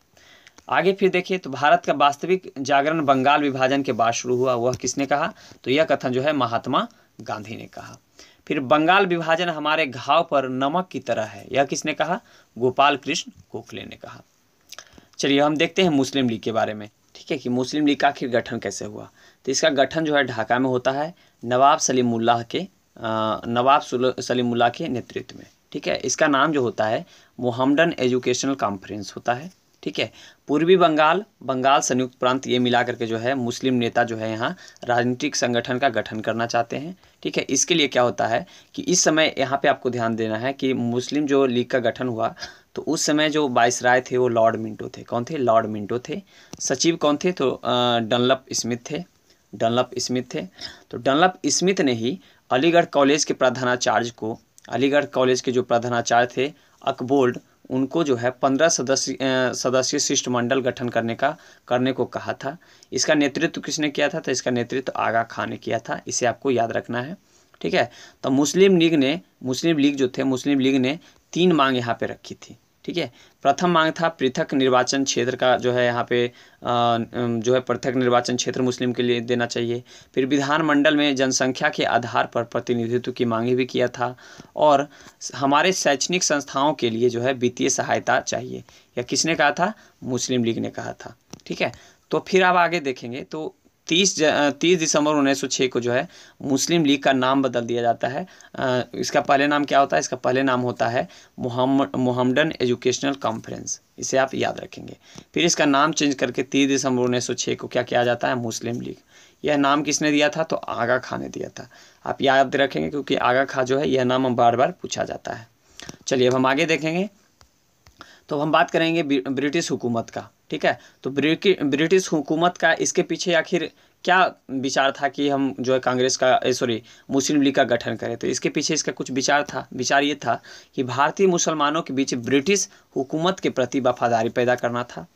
आगे फिर देखिए तो भारत का वास्तविक जागरण बंगाल विभाजन के बाद शुरू हुआ वह किसने कहा तो यह कथन जो है महात्मा गांधी ने कहा फिर बंगाल विभाजन हमारे घाव पर नमक की तरह है यह किसने कहा गोपाल कृष्ण गोखले ने कहा चलिए हम देखते हैं मुस्लिम लीग के बारे में ठीक है कि मुस्लिम लीग का आखिर गठन कैसे हुआ तो इसका गठन जो है ढाका में होता है नवाब सलीमुल्लाह के नवाब सलीमुल्लाह के नेतृत्व में ठीक है इसका नाम जो होता है मोहम्मडन एजुकेशनल कॉन्फ्रेंस होता है ठीक है पूर्वी बंगाल बंगाल संयुक्त प्रांत ये मिला करके जो है मुस्लिम नेता जो है यहाँ राजनीतिक संगठन का गठन करना चाहते हैं ठीक है इसके लिए क्या होता है कि इस समय यहाँ पे आपको ध्यान देना है कि मुस्लिम जो लीग का गठन हुआ तो उस समय जो बाइस राय थे वो लॉर्ड मिंटो थे कौन थे लॉर्ड मिंटो थे सचिव कौन थे तो डनलप स्मिथ थे डनलप स्मिथ थे तो डनलप स्मिथ ने ही अलीगढ़ कॉलेज के प्रधानाचार्य को अलीगढ़ कॉलेज के जो प्रधानाचार्य थे अकबोल्ड उनको जो है पंद्रह सदस्य सदस्यीय शिष्टमंडल गठन करने का करने को कहा था इसका नेतृत्व किसने किया था तो इसका नेतृत्व आगा खान ने किया था इसे आपको याद रखना है ठीक है तो मुस्लिम लीग ने मुस्लिम लीग जो थे मुस्लिम लीग ने तीन मांग यहाँ पे रखी थी ठीक है प्रथम मांग था पृथक निर्वाचन क्षेत्र का जो है यहाँ पे जो है पृथक निर्वाचन क्षेत्र मुस्लिम के लिए देना चाहिए फिर विधानमंडल में जनसंख्या के आधार पर प्रतिनिधित्व की मांग भी किया था और हमारे शैक्षणिक संस्थाओं के लिए जो है वित्तीय सहायता चाहिए या किसने कहा था मुस्लिम लीग ने कहा था ठीक है तो फिर आप आगे देखेंगे तो तीस तीस दिसंबर उन्नीस सौ छः को जो है मुस्लिम लीग का नाम बदल दिया जाता है इसका पहले नाम क्या होता है इसका पहले नाम होता है मोहम्मड मोहम्मडन एजुकेशनल कॉन्फ्रेंस इसे आप याद रखेंगे फिर इसका नाम चेंज करके तीस दिसंबर उन्नीस सौ छः को क्या किया जाता है मुस्लिम लीग यह नाम किसने दिया था तो आगा खां ने दिया था आप याद रखेंगे क्योंकि आगा खां जो है यह नाम बार बार पूछा जाता है चलिए अब हम आगे देखेंगे तो हम बात करेंगे ब्रिटिश हुकूमत का ठीक है तो ब्रिटिश हुकूमत का इसके पीछे आखिर क्या विचार था कि हम जो है कांग्रेस का सॉरी मुस्लिम लीग का गठन करें तो इसके पीछे इसका कुछ विचार था विचार ये था कि भारतीय मुसलमानों के बीच ब्रिटिश हुकूमत के प्रति वफादारी पैदा करना था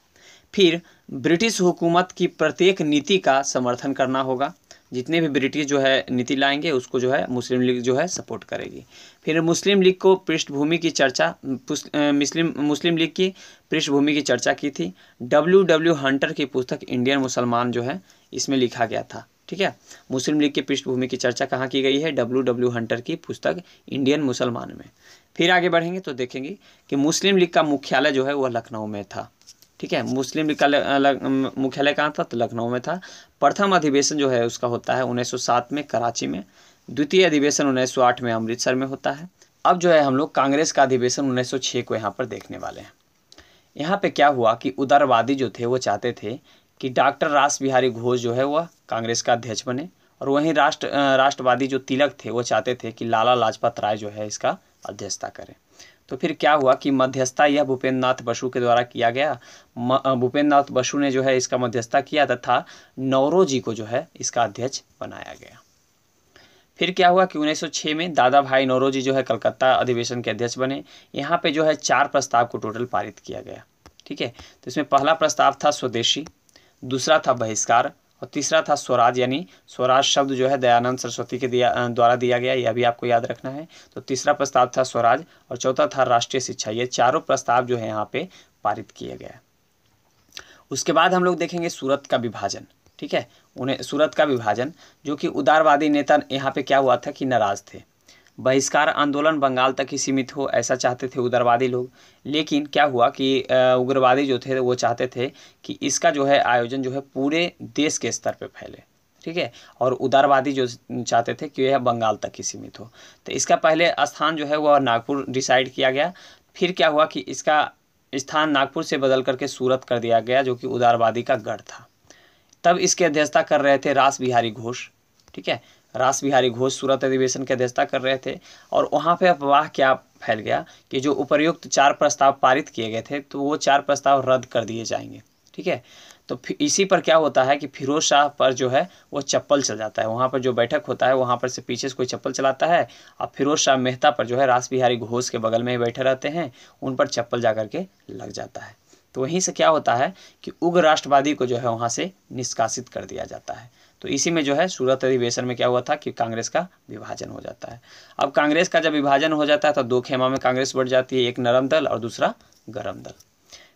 फिर ब्रिटिश हुकूमत की प्रत्येक नीति का समर्थन करना होगा जितने भी ब्रिटिश जो है नीति लाएंगे उसको जो है मुस्लिम लीग जो है सपोर्ट करेगी फिर मुस्लिम लीग को पृष्ठभूमि की चर्चा मुस्लिम मुस्लिम लीग की पृष्ठभूमि की चर्चा की थी डब्ल्यू डब्ल्यू हंटर की पुस्तक इंडियन मुसलमान जो है इसमें लिखा गया था ठीक है मुस्लिम लीग की पृष्ठभूमि की चर्चा कहाँ की गई है डब्ल्यू डब्ल्यू हंटर की पुस्तक इंडियन मुसलमान में फिर आगे बढ़ेंगे तो देखेंगे कि मुस्लिम लीग का मुख्यालय जो है वह लखनऊ में था ठीक है मुस्लिम लीग का मुख्यालय कहाँ था तो लखनऊ में था प्रथम अधिवेशन जो है उसका होता है सात में कराची में द्वितीय अधिवेशन आठ में अमृतसर में होता है अब जो है हम लोग कांग्रेस का अधिवेशन छः को यहाँ पर देखने वाले हैं यहाँ पे क्या हुआ कि उदारवादी जो थे वो चाहते थे कि डॉक्टर रास बिहारी घोष जो है वह कांग्रेस का अध्यक्ष बने और वहीं राष्ट्र राष्ट्रवादी जो तिलक थे वो चाहते थे कि लाला लाजपत राय जो है इसका अध्यक्षता करें तो फिर क्या हुआ कि मध्यस्थता यह भूपेंद्र नाथ बसु के द्वारा किया गया भूपेंद्र नाथ बसु ने जो है इसका मध्यस्थता किया तथा नौरो जी को जो है इसका अध्यक्ष बनाया गया फिर क्या हुआ कि 1906 में दादा भाई नौरोजी जो है कलकत्ता अधिवेशन के अध्यक्ष बने यहाँ पे जो है चार प्रस्ताव को टोटल पारित किया गया ठीक है तो इसमें पहला प्रस्ताव था स्वदेशी दूसरा था बहिष्कार और तीसरा था स्वराज यानी स्वराज शब्द जो है दयानंद सरस्वती के दिया द्वारा दिया गया यह भी आपको याद रखना है तो तीसरा प्रस्ताव था स्वराज और चौथा था राष्ट्रीय शिक्षा ये चारों प्रस्ताव जो है यहाँ पे पारित किया गया उसके बाद हम लोग देखेंगे सूरत का विभाजन ठीक है उन्हें सूरत का विभाजन जो कि उदारवादी नेता यहाँ पे क्या हुआ था कि नाराज़ थे बहिष्कार आंदोलन बंगाल तक ही सीमित हो ऐसा चाहते थे उदारवादी लोग लेकिन क्या हुआ कि उग्रवादी जो थे वो चाहते थे कि इसका जो है आयोजन जो है पूरे देश के स्तर पर फैले ठीक है और उदारवादी जो चाहते थे कि यह बंगाल तक ही सीमित हो तो इसका पहले स्थान जो है वह नागपुर डिसाइड किया गया फिर क्या हुआ कि इसका स्थान नागपुर से बदल करके सूरत कर दिया गया जो कि उदारवादी का गढ़ था तब इसकी अध्यक्षता कर रहे थे रास बिहारी घोष ठीक है रास बिहारी घोष सूरत अधिवेशन की अध्यक्षता कर रहे थे और वहाँ पे अफवाह क्या फैल गया कि जो उपर्युक्त चार प्रस्ताव पारित किए गए थे तो वो चार प्रस्ताव रद्द कर दिए जाएंगे ठीक है तो इसी पर क्या होता है कि फिरोज शाह पर जो है वो चप्पल चल जाता है वहाँ पर जो बैठक होता है वहाँ पर से पीछे से कोई चप्पल चलाता है और फिरोज शाह मेहता पर जो है रास बिहारी घोष के बगल में ही बैठे रहते हैं उन पर चप्पल जा करके लग जाता है तो वहीं से क्या होता है कि उग्र राष्ट्रवादी को जो है वहाँ से निष्कासित कर दिया जाता है तो इसी में जो है सूरत अधिवेशन में क्या हुआ था कि कांग्रेस का विभाजन हो जाता है अब कांग्रेस का जब विभाजन हो जाता है तो दो खेमा में कांग्रेस बढ़ जाती है एक नरम दल और दूसरा गर्म दल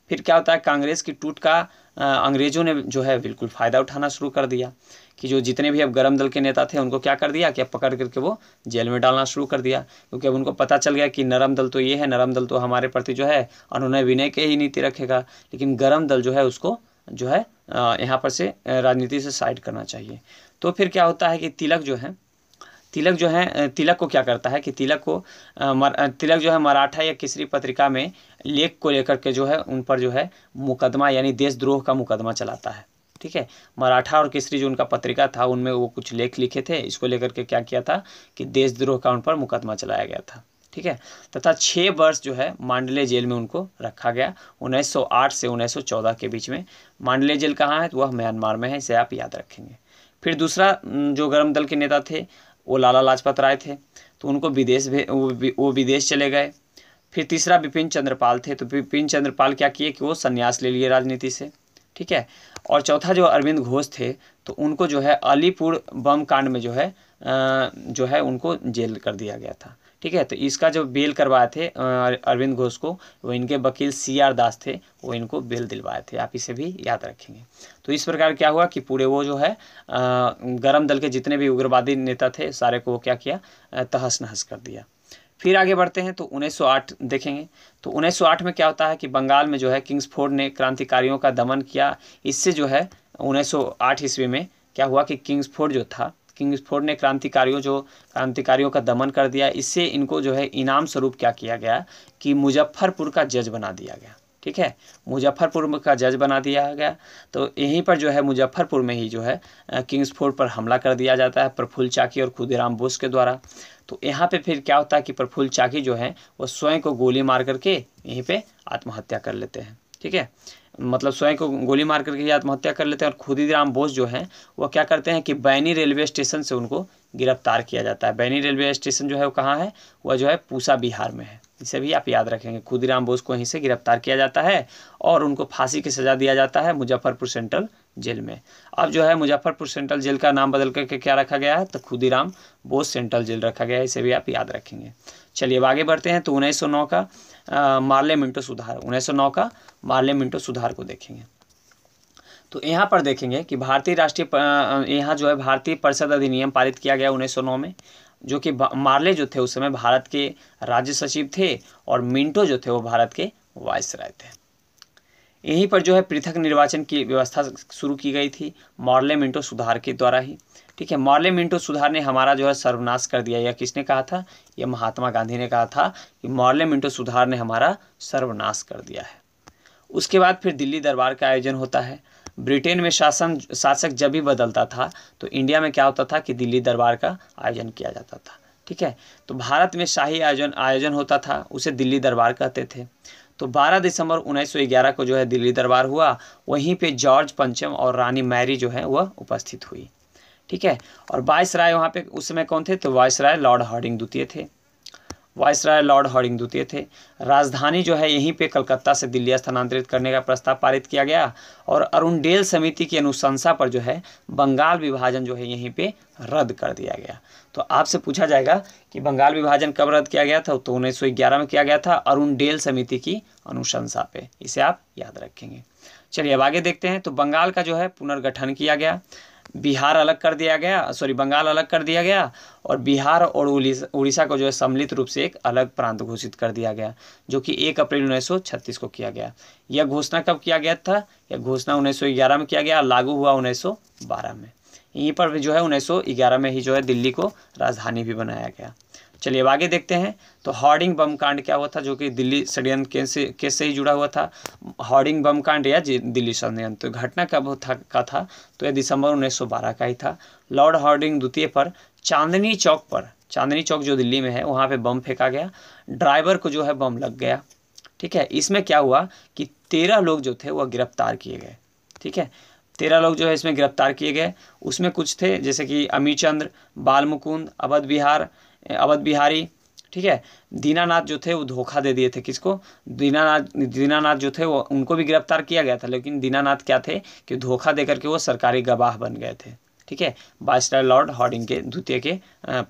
फिर क्या होता है कांग्रेस की टूट का अंग्रेजों ने जो है बिल्कुल फ़ायदा उठाना शुरू कर दिया कि जो जितने भी अब गर्म दल के नेता थे उनको क्या कर दिया कि अब पकड़ करके वो जेल में डालना शुरू कर दिया क्योंकि अब उनको पता चल गया कि नरम दल तो ये है नरम दल तो हमारे प्रति जो है अनुनय विनय के ही नीति रखेगा लेकिन गर्म दल जो है उसको जो है यहाँ पर से राजनीति से साइड करना चाहिए तो फिर क्या होता है कि तिलक जो है तिलक जो है तिलक को क्या करता है कि तिलक को तिलक जो है मराठा या किसरी पत्रिका में लेख को लेकर के जो है उन पर जो है मुकदमा यानी देशद्रोह का मुकदमा चलाता है ठीक है मराठा और केसरी जो उनका पत्रिका था उनमें वो कुछ लेख लिखे थे इसको लेकर के क्या किया था कि देशद्रोह का उन पर मुकदमा चलाया गया था ठीक है तथा छः वर्ष जो है मांडले जेल में उनको रखा गया 1908 से 1914 के बीच में मांडले जेल कहाँ है तो वह म्यांमार में है इसे आप याद रखेंगे फिर दूसरा जो गर्म दल के नेता थे वो लाला लाजपत राय थे तो उनको विदेश वो विदेश चले गए फिर तीसरा विपिन चंद्रपाल थे तो विपिन चंद्रपाल क्या किए कि वो संन्यास ले लिए राजनीति से ठीक है और चौथा जो अरविंद घोष थे तो उनको जो है अलीपुर बम कांड में जो है जो है उनको जेल कर दिया गया था ठीक है तो इसका जो बेल करवाए थे अरविंद घोष को वो इनके वकील सी आर दास थे वो इनको बेल दिलवाए थे आप इसे भी याद रखेंगे तो इस प्रकार क्या हुआ कि पूरे वो जो है गरम दल के जितने भी उग्रवादी नेता थे सारे को वो क्या किया तहस नहस कर दिया फिर आगे बढ़ते हैं तो 1908 देखेंगे तो 1908 में क्या होता है कि बंगाल में जो है किंग्सफोर्ड ने क्रांतिकारियों का दमन किया इससे जो है 1908 ईस्वी में क्या हुआ कि किंग्सफोर्ड जो था किंग्सफोर्ड ने क्रांतिकारियों जो क्रांतिकारियों का दमन कर दिया इससे इनको जो है इनाम स्वरूप क्या किया गया कि मुजफ्फरपुर का जज बना दिया गया ठीक है मुजफ्फरपुर का जज बना दिया गया तो यहीं पर जो है मुजफ्फरपुर में ही जो है किंग्सफोर्ड पर हमला कर दिया जाता है प्रफुल्ल चाकी और खुदीराम बोस के द्वारा तो यहाँ पे फिर क्या होता है कि प्रफुल्ल चाकी जो है वो स्वयं को गोली मार करके यहीं पे आत्महत्या कर लेते हैं ठीक है मतलब स्वयं को गोली मार करके आत्महत्या कर लेते हैं और खुदीराम बोस जो है वो क्या करते हैं कि बैनी रेलवे स्टेशन से उनको गिरफ्तार किया जाता है बैनी रेलवे स्टेशन जो है वो कहाँ है वह जो है पूसा बिहार में है इसे भी आप याद रखेंगे खुदीराम बोस को यहीं से गिरफ्तार किया जाता है और उनको फांसी की सज़ा दिया जाता है मुजफ्फरपुर सेंट्रल जेल में अब जो है मुजफ्फरपुर सेंट्रल जेल का नाम बदल करके क्या रखा गया है तो खुदीराम बोस सेंट्रल जेल रखा गया है इसे भी आप याद रखेंगे चलिए अब आगे बढ़ते हैं तो उन्नीस का मार्ले मिंटो सुधार उन्नीस का मार्ले मिंटो सुधार को देखेंगे तो यहाँ पर देखेंगे कि भारतीय राष्ट्रीय यहाँ जो है भारतीय परिषद अधिनियम पारित किया गया 1909 में जो कि मार्ले जो थे उस समय भारत के राज्य सचिव थे और मिंटो जो थे वो भारत के राय थे यहीं पर जो है पृथक निर्वाचन की व्यवस्था शुरू की गई थी मॉर्ले मिंटो सुधार के द्वारा ही ठीक है मॉर्ले मिंटो सुधार ने हमारा जो है सर्वनाश कर दिया या किसने कहा था यह महात्मा गांधी ने कहा था कि मॉर्ले मिंटो सुधार ने हमारा सर्वनाश कर दिया है उसके बाद फिर दिल्ली दरबार का आयोजन होता है ब्रिटेन में शासन शासक जब भी बदलता था तो इंडिया में क्या होता था कि दिल्ली दरबार का आयोजन किया जाता था ठीक है तो भारत में शाही आयोजन आयोजन होता था उसे दिल्ली दरबार कहते थे तो 12 दिसंबर 1911 को जो है दिल्ली दरबार हुआ वहीं पे जॉर्ज पंचम और रानी मैरी जो है वह उपस्थित हुई ठीक है और बाईस राय वहाँ पे उस समय कौन थे तो वाइस राय लॉर्ड हार्डिंग द्वितीय थे वायसराय लॉर्ड हॉर्डिंग द्वितीय थे राजधानी जो है यहीं पे कलकत्ता से दिल्ली स्थानांतरित करने का प्रस्ताव पारित किया गया और अरुणडेल समिति की अनुशंसा पर जो है बंगाल विभाजन जो है यहीं पे रद्द कर दिया गया तो आपसे पूछा जाएगा कि बंगाल विभाजन कब रद्द किया गया था तो उन्नीस में किया गया था अरुणडेल समिति की अनुशंसा पे इसे आप याद रखेंगे चलिए अब आगे देखते हैं तो बंगाल का जो है पुनर्गठन किया गया बिहार अलग कर दिया गया सॉरी बंगाल अलग कर दिया गया और बिहार और उड़ीसा को जो है सम्मिलित रूप से एक अलग प्रांत घोषित कर दिया गया जो कि एक अप्रैल 1936 को किया गया यह घोषणा कब किया गया था यह घोषणा 1911 में किया गया लागू हुआ 1912 में यहीं पर भी जो है 1911 में ही जो है दिल्ली को राजधानी भी बनाया गया चलिए अब आगे देखते हैं तो हॉर्डिंग बम कांड क्या हुआ था जो कि दिल्ली षडयंत्र केस से ही जुड़ा हुआ था हॉर्डिंग बम कांड या दिल्ली षडयंत्र तो घटना कब था का था तो यह दिसंबर 1912 का ही था लॉर्ड हॉर्डिंग द्वितीय पर चांदनी चौक पर चांदनी चौक जो दिल्ली में है वहाँ पर बम फेंका गया ड्राइवर को जो है बम लग गया ठीक है इसमें क्या हुआ कि तेरह लोग जो थे वह गिरफ्तार किए गए ठीक है तेरह लोग जो है इसमें गिरफ्तार किए गए उसमें कुछ थे जैसे कि अमीर चंद्र बाल मुकुंद अवध बिहार अवध बिहारी ठीक है दीनानाथ जो थे वो धोखा दे दिए थे किसको दीनानाथ दीनानाथ जो थे वो उनको भी गिरफ्तार किया गया था लेकिन दीनानाथ क्या थे कि धोखा दे करके वो सरकारी गवाह बन गए थे ठीक है बाइसरा लॉर्ड हॉर्डिंग के द्वितीय के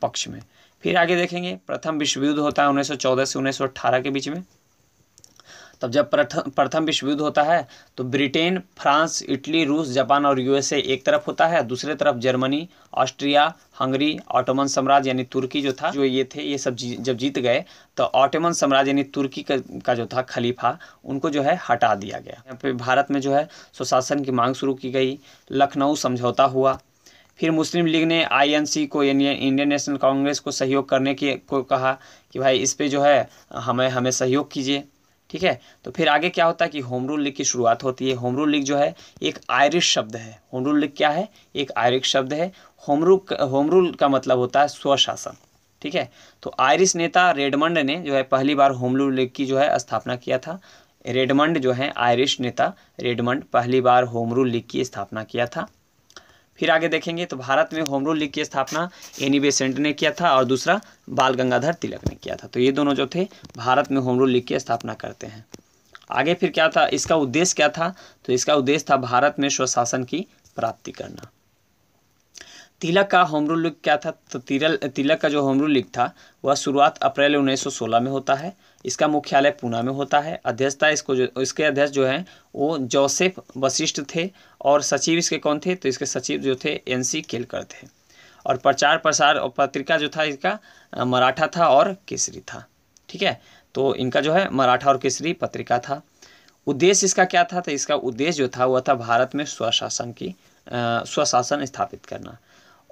पक्ष में फिर आगे देखेंगे प्रथम विश्व युद्ध होता है 1914 से 1918 के बीच में तब जब प्रथम प्रथम विश्व युद्ध होता है तो ब्रिटेन फ्रांस इटली रूस जापान और यूएसए एक तरफ होता है दूसरे तरफ जर्मनी ऑस्ट्रिया हंगरी ऑटोमन साम्राज्य यानी तुर्की जो था जो ये थे ये सब जी, जब जीत गए तो ऑटोमन साम्राज्य यानी तुर्की का, का जो था खलीफा उनको जो है हटा दिया गया यहाँ पे भारत में जो है सुशासन की मांग शुरू की गई लखनऊ समझौता हुआ फिर मुस्लिम लीग ने आईएनसी को इंडियन नेशनल कांग्रेस को सहयोग करने के को कहा कि भाई इस पर जो है हमें हमें सहयोग कीजिए ठीक है तो फिर आगे क्या होता है कि होम रूल लीग की शुरुआत होती है होम रूल लीग जो है एक आयरिश शब्द है होम रूल लीग क्या है एक आयरिश शब्द है होम रूल होम रूल का मतलब होता है स्वशासन ठीक है तो आयरिश नेता रेडमंड ने जो है पहली बार होम रूल लीग की जो है स्थापना किया था रेडमंड जो है आयरिश नेता रेडमंड पहली बार होम रूल लीग की स्थापना किया था फिर आगे देखेंगे तो भारत में होम रूल लीग की स्थापना एनी बेसेंट e ने किया था और दूसरा बाल गंगाधर तिलक ने किया था तो ये दोनों जो थे भारत में होम रूल लीग की स्थापना करते हैं आगे फिर क्या था इसका उद्देश्य क्या था तो इसका उद्देश्य था भारत में स्वशासन की प्राप्ति करना तिलक का होम रूल लीग क्या था तो तिरल तिलक का जो होम रूल लीग था वह शुरुआत अप्रैल सोलह में होता है इसका मुख्यालय पूना में होता है अध्यक्षता इसको जो इसके अध्यक्ष जो हैं वो जोसेफ वशिष्ठ थे और सचिव इसके कौन थे तो इसके सचिव जो थे एन सी केलकर थे और प्रचार प्रसार और पत्रिका जो था इसका मराठा था और केसरी था ठीक है तो इनका जो है मराठा और केसरी पत्रिका था उद्देश्य इसका क्या था तो इसका उद्देश्य जो था वह था भारत में स्वशासन की स्वशासन स्थापित करना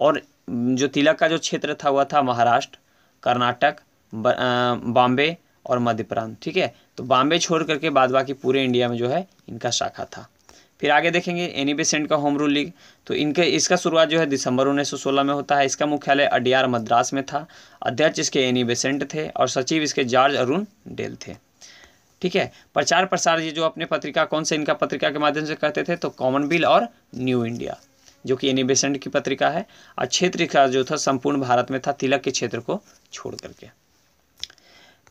और जो तिलक का जो क्षेत्र था वह था महाराष्ट्र कर्नाटक बॉम्बे और मध्य प्रांत ठीक है तो बॉम्बे छोड़ करके बाद बाकी पूरे इंडिया में जो है इनका शाखा था फिर आगे देखेंगे एनी बेसेंट का होम रूल लीग तो इनके इसका शुरुआत जो है दिसंबर 1916 में होता है इसका मुख्यालय अडियार मद्रास में था अध्यक्ष इसके एनी बेसेंट थे और सचिव इसके जॉर्ज अरुण डेल थे ठीक है प्रचार प्रसार ये जो अपने पत्रिका कौन से इनका पत्रिका के माध्यम से करते थे तो बिल और न्यू इंडिया जो कि एनी बेसेंट की पत्रिका है और क्षेत्र का जो था संपूर्ण भारत में था तिलक के क्षेत्र को छोड़ करके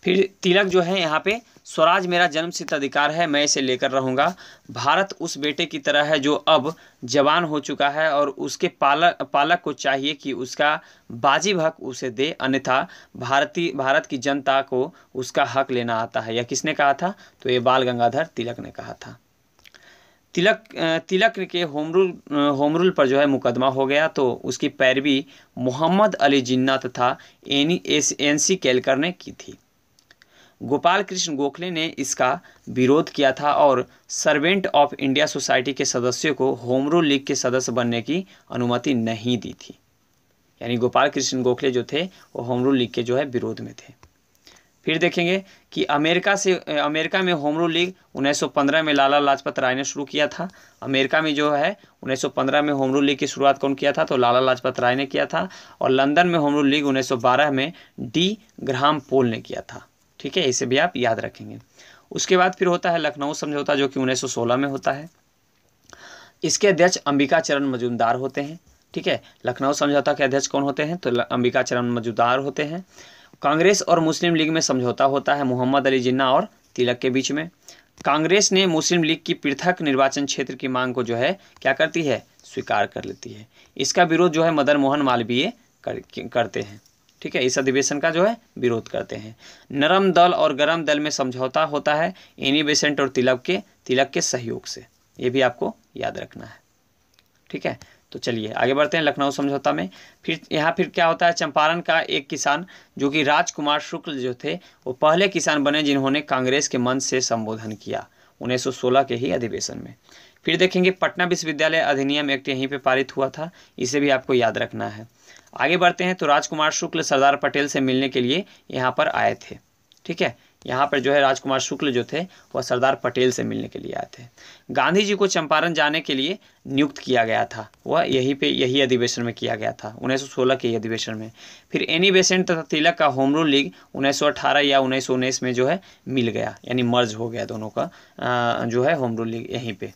फिर तिलक जो है यहाँ पे स्वराज मेरा जन्म सिद्ध अधिकार है मैं इसे लेकर रहूँगा भारत उस बेटे की तरह है जो अब जवान हो चुका है और उसके पालक पालक को चाहिए कि उसका बाजी हक उसे दे अन्यथा भारतीय भारत की जनता को उसका हक लेना आता है या किसने कहा था तो ये बाल गंगाधर तिलक ने कहा था तिलक तिलक के होमरुल होमरूल पर जो है मुकदमा हो गया तो उसकी पैरवी मोहम्मद अली जिन्ना तथा Annie S N C Kelkar ने की थी गोपाल कृष्ण गोखले ने इसका विरोध किया था और सर्वेंट ऑफ इंडिया सोसाइटी के सदस्यों को होमरो लीग के सदस्य बनने की अनुमति नहीं दी थी यानी गोपाल कृष्ण गोखले जो थे वो होमरो लीग के जो है विरोध में थे फिर देखेंगे कि अमेरिका से अमेरिका में होमरो लीग 1915 में लाला लाजपत राय ने शुरू किया था अमेरिका में जो है 1915 में होमरो लीग की शुरुआत कौन किया था तो लाला लाजपत राय ने किया था और लंदन में होमरो लीग 1912 में डी ग्राम पोल ने किया था ठीक है इसे भी आप याद रखेंगे उसके बाद फिर होता है लखनऊ समझौता जो कि 1916 में होता है इसके अध्यक्ष अंबिका चरण मजूमदार होते हैं ठीक है लखनऊ समझौता के अध्यक्ष कौन होते हैं तो अंबिका चरण मजूमदार होते हैं कांग्रेस और मुस्लिम लीग में समझौता होता है मोहम्मद अली जिन्ना और तिलक के बीच में कांग्रेस ने मुस्लिम लीग की पृथक निर्वाचन क्षेत्र की मांग को जो है क्या करती है स्वीकार कर लेती है इसका विरोध जो है मदन मोहन मालवीय कर, करते हैं ठीक है इस अधिवेशन का जो है विरोध करते हैं नरम दल और गरम दल में समझौता होता है एनी बेसेंट और तिलक के तिलक के सहयोग से ये भी आपको याद रखना है ठीक है तो चलिए आगे बढ़ते हैं लखनऊ समझौता में फिर यहाँ फिर क्या होता है चंपारण का एक किसान जो कि राजकुमार शुक्ल जो थे वो पहले किसान बने जिन्होंने कांग्रेस के मंच से संबोधन किया 1916 के ही अधिवेशन में फिर देखेंगे पटना विश्वविद्यालय अधिनियम एक्ट यहीं पे पारित हुआ था इसे भी आपको याद रखना है आगे बढ़ते हैं तो राजकुमार शुक्ल सरदार पटेल से मिलने के लिए यहाँ पर आए थे ठीक है यहाँ पर जो है राजकुमार शुक्ल जो थे वह सरदार पटेल से मिलने के लिए आए थे गांधी जी को चंपारण जाने के लिए नियुक्त किया गया था वह यहीं पे यही अधिवेशन में किया गया था 1916 के अधिवेशन में फिर एनी बेसेंट तथा तिलक का होम रूल लीग 1918 या उन्नीस में जो है मिल गया यानी मर्ज हो गया दोनों का जो है होम रूल लीग यहीं पर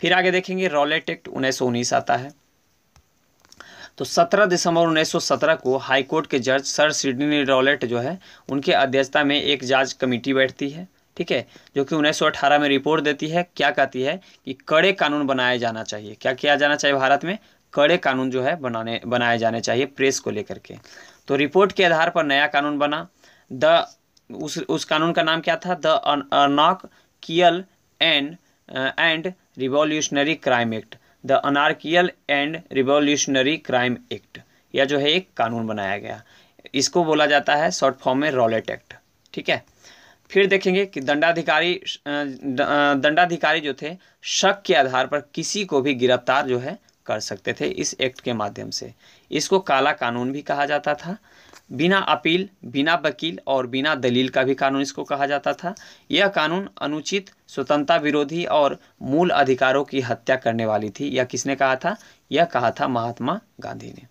फिर आगे देखेंगे रॉलेट एक्ट उन्नीस आता है तो 17 दिसंबर 1917 को हाई कोर्ट के जज सर सिडनी रॉलेट जो है उनके अध्यक्षता में एक जांच कमेटी बैठती है ठीक है जो कि 1918 में रिपोर्ट देती है क्या कहती है कि कड़े कानून बनाए जाना चाहिए क्या किया जाना चाहिए भारत में कड़े कानून जो है बनाने बनाए जाने चाहिए प्रेस को लेकर के तो रिपोर्ट के आधार पर नया कानून बना द उस उस कानून का नाम क्या था the anarchical and and revolutionary crime act the anarchical and revolutionary crime act या जो है एक कानून बनाया गया इसको बोला जाता है शॉर्ट फॉर्म में रॉलेट एक्ट ठीक है फिर देखेंगे कि दंडाधिकारी दंडाधिकारी जो थे शक के आधार पर किसी को भी गिरफ्तार जो है कर सकते थे इस एक्ट के माध्यम से इसको काला कानून भी कहा जाता था बिना अपील बिना वकील और बिना दलील का भी कानून इसको कहा जाता था यह कानून अनुचित स्वतंत्रता विरोधी और मूल अधिकारों की हत्या करने वाली थी यह किसने कहा था यह कहा था महात्मा गांधी ने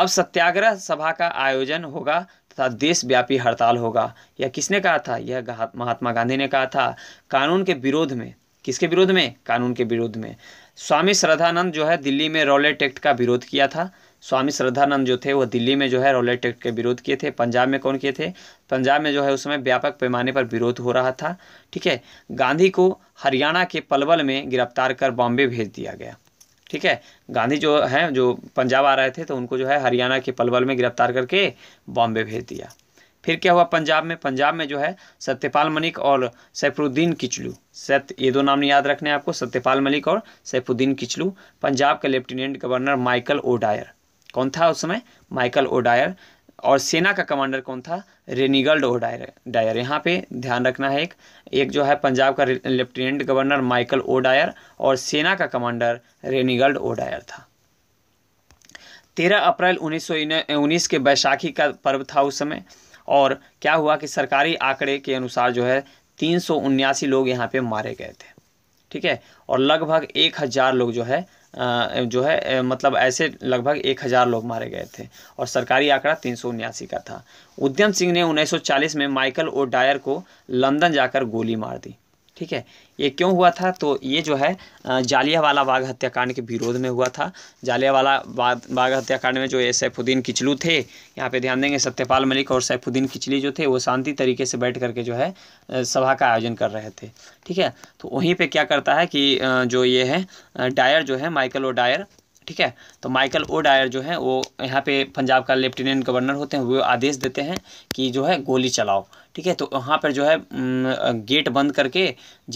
अब सत्याग्रह सभा का आयोजन होगा तथा देशव्यापी हड़ताल होगा यह किसने कहा था यह महात्मा गांधी ने कहा था कानून के विरोध में किसके विरोध में कानून के विरोध में स्वामी श्रद्धानंद जो है दिल्ली में रॉलेट एक्ट का विरोध किया था स्वामी श्रद्धानंद जो थे वो दिल्ली में जो है रोलेट एक्ट के विरोध किए थे पंजाब में कौन किए थे पंजाब में जो है उस समय व्यापक पैमाने पर विरोध हो रहा था ठीक है गांधी को हरियाणा के पलवल में गिरफ्तार कर बॉम्बे भेज दिया गया ठीक है गांधी जो है जो पंजाब आ रहे थे तो उनको जो है हरियाणा के पलवल में गिरफ्तार करके बॉम्बे भेज दिया फिर क्या हुआ पंजाब में पंजाब में जो है सत्यपाल मलिक और सैफुद्दीन किचलू सत्य ये दो नाम याद रखने हैं आपको सत्यपाल मलिक और सैफुद्दीन किचलू पंजाब के लेफ्टिनेंट गवर्नर माइकल ओडायर कौन था उस समय माइकल ओडायर और सेना का कमांडर कौन था रेनिगल्ड ओडायर डायर यहाँ पे ध्यान रखना है एक एक जो है पंजाब का लेफ्टिनेंट गवर्नर माइकल ओडायर और सेना का कमांडर रेनिगल्ड ओडायर था तेरह अप्रैल उन्नीस के बैशाखी का पर्व था उस समय और क्या हुआ कि सरकारी आंकड़े के अनुसार जो है तीन लोग यहाँ पे मारे गए थे ठीक है और लगभग एक हज़ार लोग जो है जो है मतलब ऐसे लगभग एक हज़ार लोग मारे गए थे और सरकारी आंकड़ा तीन सौ उन्यासी का था उद्यम सिंह ने 1940 में माइकल ओ डायर को लंदन जाकर गोली मार दी ठीक है ये क्यों हुआ था तो ये जो है जालियावाला बाघ हत्याकांड के विरोध में हुआ था जालियावाला बाघ बाघ हत्याकांड में जो ये सैफुद्दीन किचलू थे यहाँ पे ध्यान देंगे सत्यपाल मलिक और सैफुद्दीन किचली जो थे वो शांति तरीके से बैठ करके जो है सभा का आयोजन कर रहे थे ठीक है तो वहीं पर क्या करता है कि जो ये है डायर जो है माइकल ओ डायर ठीक है तो माइकल ओ डायर जो है वो यहाँ पे पंजाब का लेफ्टिनेंट गवर्नर होते हैं वो आदेश देते हैं कि जो है गोली चलाओ ठीक है तो वहाँ पर जो है गेट बंद करके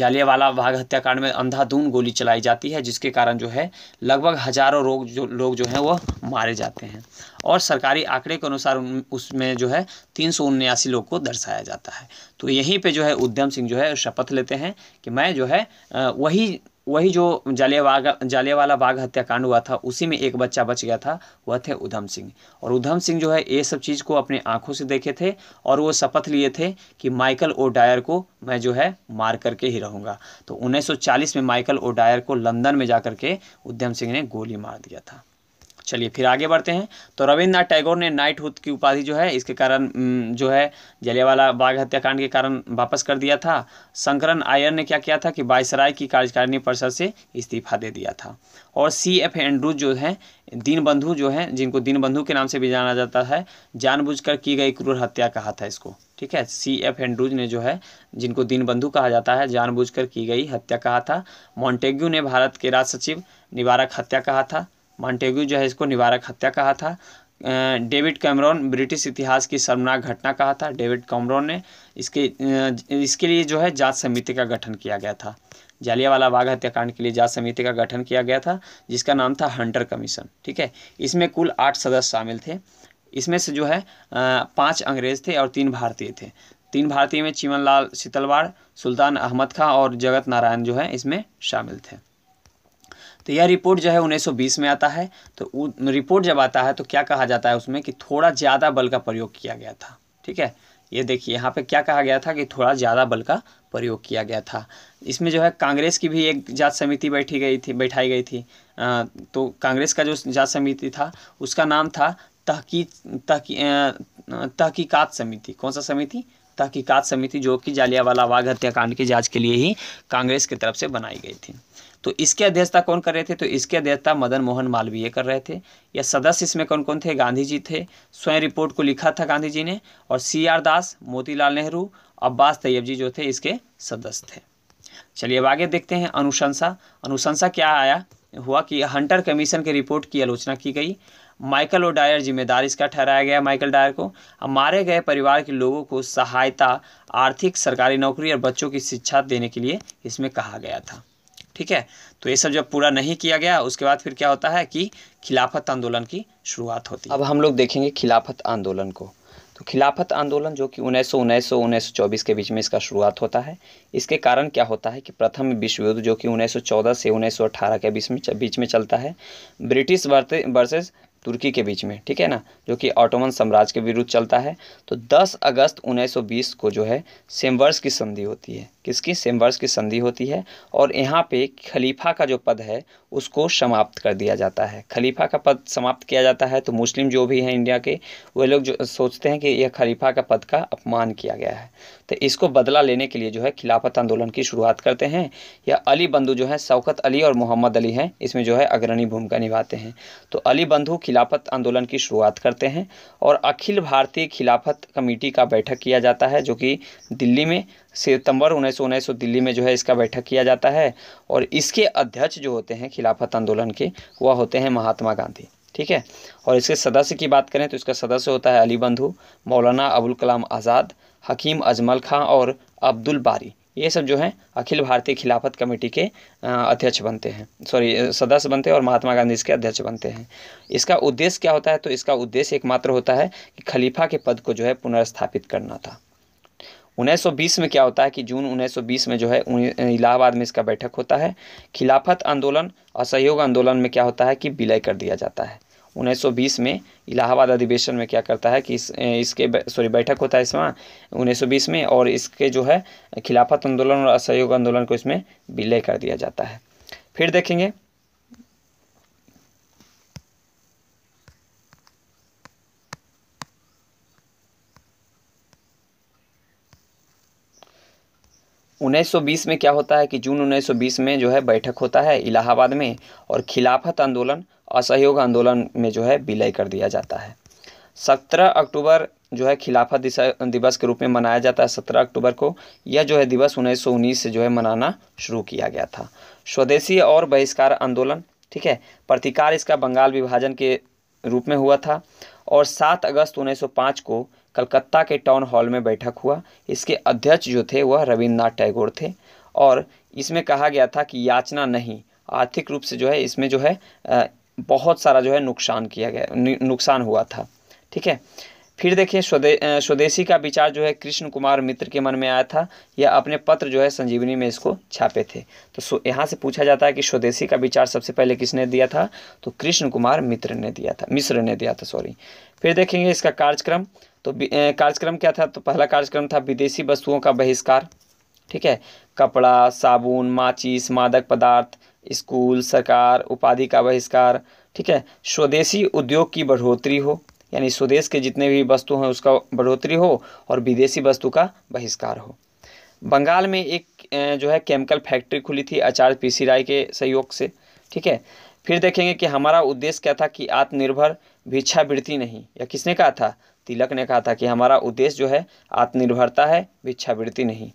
जालियावाला बाघ हत्याकांड में अंधाधुन गोली चलाई जाती है जिसके कारण जो है लगभग हजारों लोग जो लोग जो हैं वह मारे जाते हैं और सरकारी आंकड़े के अनुसार उसमें जो है तीन सौ उन्यासी लोग को दर्शाया जाता है तो यहीं पे जो है उद्यम सिंह जो है शपथ लेते हैं कि मैं जो है वही वही जो जालियावाला जालियावाला बाग हत्याकांड हुआ था उसी में एक बच्चा बच गया था वह थे उधम सिंह और उधम सिंह जो है ये सब चीज़ को अपने आंखों से देखे थे और वो शपथ लिए थे कि माइकल ओ डायर को मैं जो है मार करके ही रहूँगा तो 1940 में माइकल ओ डायर को लंदन में जा के उधम सिंह ने गोली मार दिया था चलिए फिर आगे बढ़ते हैं तो रविन्द्रनाथ टैगोर ने नाइट नाइटहुड की उपाधि जो है इसके कारण जो है जलियावाला बाघ हत्याकांड के कारण वापस कर दिया था शंकरन आयर ने क्या किया था कि बायसराय की कार्यकारिणी परिषद से इस्तीफा दे दिया था और सी एफ एंड्रूज जो है दीनबंधु जो है जिनको दीनबंधु के नाम से भी जाना जाता है जानबूझकर की गई क्रूर हत्या कहा था इसको ठीक है सी एफ एंड्रूज ने जो है जिनको दीनबंधु कहा जाता है जानबूझकर की गई हत्या कहा था मॉन्टेग्यू ने भारत के राज सचिव निवारक हत्या कहा था मॉन्टेग्यू जो है इसको निवारक हत्या कहा था डेविड कैमरॉन ब्रिटिश इतिहास की शर्मनाक घटना कहा था डेविड कैमरॉन ने इसके इसके लिए जो है जांच समिति का गठन किया गया था जालियावाला बाग हत्याकांड के लिए जांच समिति का गठन किया गया था जिसका नाम था हंटर कमीशन ठीक है इसमें कुल आठ सदस्य शामिल थे इसमें से जो है पाँच अंग्रेज थे और तीन भारतीय थे तीन भारतीय में चिमन लाल शीतलवाड़ सुल्तान अहमद खां और जगत नारायण जो है इसमें शामिल थे तो यह रिपोर्ट जो है 1920 में आता है तो रिपोर्ट जब आता है तो क्या कहा जाता है उसमें कि थोड़ा ज़्यादा बल का प्रयोग किया गया था ठीक है ये देखिए यहाँ पे क्या कहा गया था कि थोड़ा ज़्यादा बल का प्रयोग किया गया था इसमें जो है कांग्रेस की भी एक जांच समिति बैठी गई थी बैठाई गई थी आ, तो कांग्रेस का जो जांच समिति था उसका नाम था तहकी तहकी तहकीकात समिति कौन सा समिति तहकीकात समिति जो कि जालियावाला बाग हत्याकांड की जांच के लिए ही कांग्रेस की तरफ से बनाई गई थी तो इसके अध्यक्षता कौन कर रहे थे तो इसके अध्यक्षता मदन मोहन मालवीय कर रहे थे या सदस्य इसमें कौन कौन थे गांधी जी थे स्वयं रिपोर्ट को लिखा था गांधी जी ने और C R Das Motilal Nehru Abbas Tyabji जो थे इसके सदस्य थे चलिए अब आगे देखते हैं अनुशंसा अनुशंसा क्या आया हुआ कि हंटर कमीशन की रिपोर्ट की आलोचना की गई माइकल और डायर जिम्मेदार इसका ठहराया गया माइकल डायर को मारे गए परिवार के लोगों को सहायता आर्थिक सरकारी नौकरी और बच्चों की शिक्षा देने के लिए इसमें कहा गया था ठीक है तो ये सब जब पूरा नहीं किया गया उसके बाद फिर क्या होता है कि खिलाफत आंदोलन की शुरुआत होती है अब हम लोग देखेंगे खिलाफत आंदोलन को तो खिलाफत आंदोलन जो कि उन्नीस सौ उन्नीस सौ उन्नीस सौ चौबीस के बीच में इसका शुरुआत होता है इसके कारण क्या होता है कि प्रथम विश्व युद्ध जो कि उन्नीस सौ चौदह से उन्नीस सौ अठारह के बीच में बीच में चलता है ब्रिटिश वर्सेज तुर्की के बीच में ठीक है ना जो कि ऑटोमन साम्राज्य के विरुद्ध चलता है तो 10 अगस्त 1920 को जो है सेमवर्स की संधि होती है किसकी सेमवर्स की संधि होती है और यहाँ पे खलीफा का जो पद है उसको समाप्त कर दिया जाता है खलीफा का पद समाप्त किया जाता है तो मुस्लिम जो भी हैं इंडिया के वे लोग जो सोचते हैं कि यह खलीफा का पद का अपमान किया गया है तो इसको बदला लेने के लिए जो है खिलाफत आंदोलन की शुरुआत करते हैं या अली बंधु जो है शौकत अली और मोहम्मद अली हैं इसमें जो है अग्रणी भूमिका निभाते हैं तो अली बंधु खिलाफत आंदोलन की शुरुआत करते हैं और अखिल भारतीय खिलाफत कमेटी का बैठक किया जाता है जो कि दिल्ली में सितंबर उन्नीस सौ उन्नीस दिल्ली में जो है इसका बैठक किया जाता है और इसके अध्यक्ष जो होते हैं खिलाफत आंदोलन के वह होते हैं महात्मा गांधी ठीक है और इसके सदस्य की बात करें तो इसका सदस्य होता है अली बंधु मौलाना अबुल कलाम आज़ाद हकीम अजमल खां और अब्दुल बारी ये सब जो हैं अखिल भारतीय खिलाफत कमेटी के अध्यक्ष बनते हैं सॉरी सदस्य बनते हैं और महात्मा गांधी इसके अध्यक्ष बनते हैं इसका उद्देश्य क्या होता है तो इसका उद्देश्य एकमात्र होता है कि खलीफा के पद को जो है पुनर्स्थापित करना था 1920 में क्या होता है कि जून 1920 में जो है इलाहाबाद में इसका बैठक होता है खिलाफत आंदोलन असहयोग आंदोलन में क्या होता है कि विलय कर दिया जाता है 1920 में इलाहाबाद अधिवेशन में क्या करता है कि इस इसके सॉरी बैठक होता है इसमें उन्नीस में और इसके जो है खिलाफत आंदोलन और असहयोग आंदोलन को इसमें विलय कर दिया जाता है फिर देखेंगे उन्नीस सौ बीस में क्या होता है कि जून उन्नीस सौ बीस में जो है बैठक होता है इलाहाबाद में और खिलाफत आंदोलन असहयोग आंदोलन में जो है विलय कर दिया जाता है सत्रह अक्टूबर जो है खिलाफत दिवस के रूप में मनाया जाता है सत्रह अक्टूबर को यह जो है दिवस उन्नीस सौ उन्नीस से जो है मनाना शुरू किया गया था स्वदेशी और बहिष्कार आंदोलन ठीक है प्रतिकार इसका बंगाल विभाजन के रूप में हुआ था और सात अगस्त उन्नीस सौ पाँच को कलकत्ता के टाउन हॉल में बैठक हुआ इसके अध्यक्ष जो थे वह रविन्द्रनाथ टैगोर थे और इसमें कहा गया था कि याचना नहीं आर्थिक रूप से जो है इसमें जो है बहुत सारा जो है नुकसान किया गया नुकसान हुआ था ठीक है फिर देखिए स्वदे स्वदेशी का विचार जो है कृष्ण कुमार मित्र के मन में आया था या अपने पत्र जो है संजीवनी में इसको छापे थे तो यहाँ से पूछा जाता है कि स्वदेशी का विचार सबसे पहले किसने दिया था तो कृष्ण कुमार मित्र ने दिया था मिश्र ने दिया था सॉरी फिर देखेंगे इसका कार्यक्रम तो कार्यक्रम क्या था तो पहला कार्यक्रम था विदेशी वस्तुओं का बहिष्कार ठीक है कपड़ा साबुन माचिस मादक पदार्थ स्कूल सरकार उपाधि का बहिष्कार ठीक है स्वदेशी उद्योग की बढ़ोतरी हो यानी स्वदेश के जितने भी वस्तु हैं उसका बढ़ोतरी हो और विदेशी वस्तु का बहिष्कार हो बंगाल में एक जो है केमिकल फैक्ट्री खुली थी आचार्य पीसी राय के सहयोग से ठीक है फिर देखेंगे कि हमारा उद्देश्य क्या था कि आत्मनिर्भर भिक्षावृत्ति नहीं या किसने कहा था तिलक ने कहा था कि हमारा उद्देश्य जो है आत्मनिर्भरता है भिक्षावृत्ति नहीं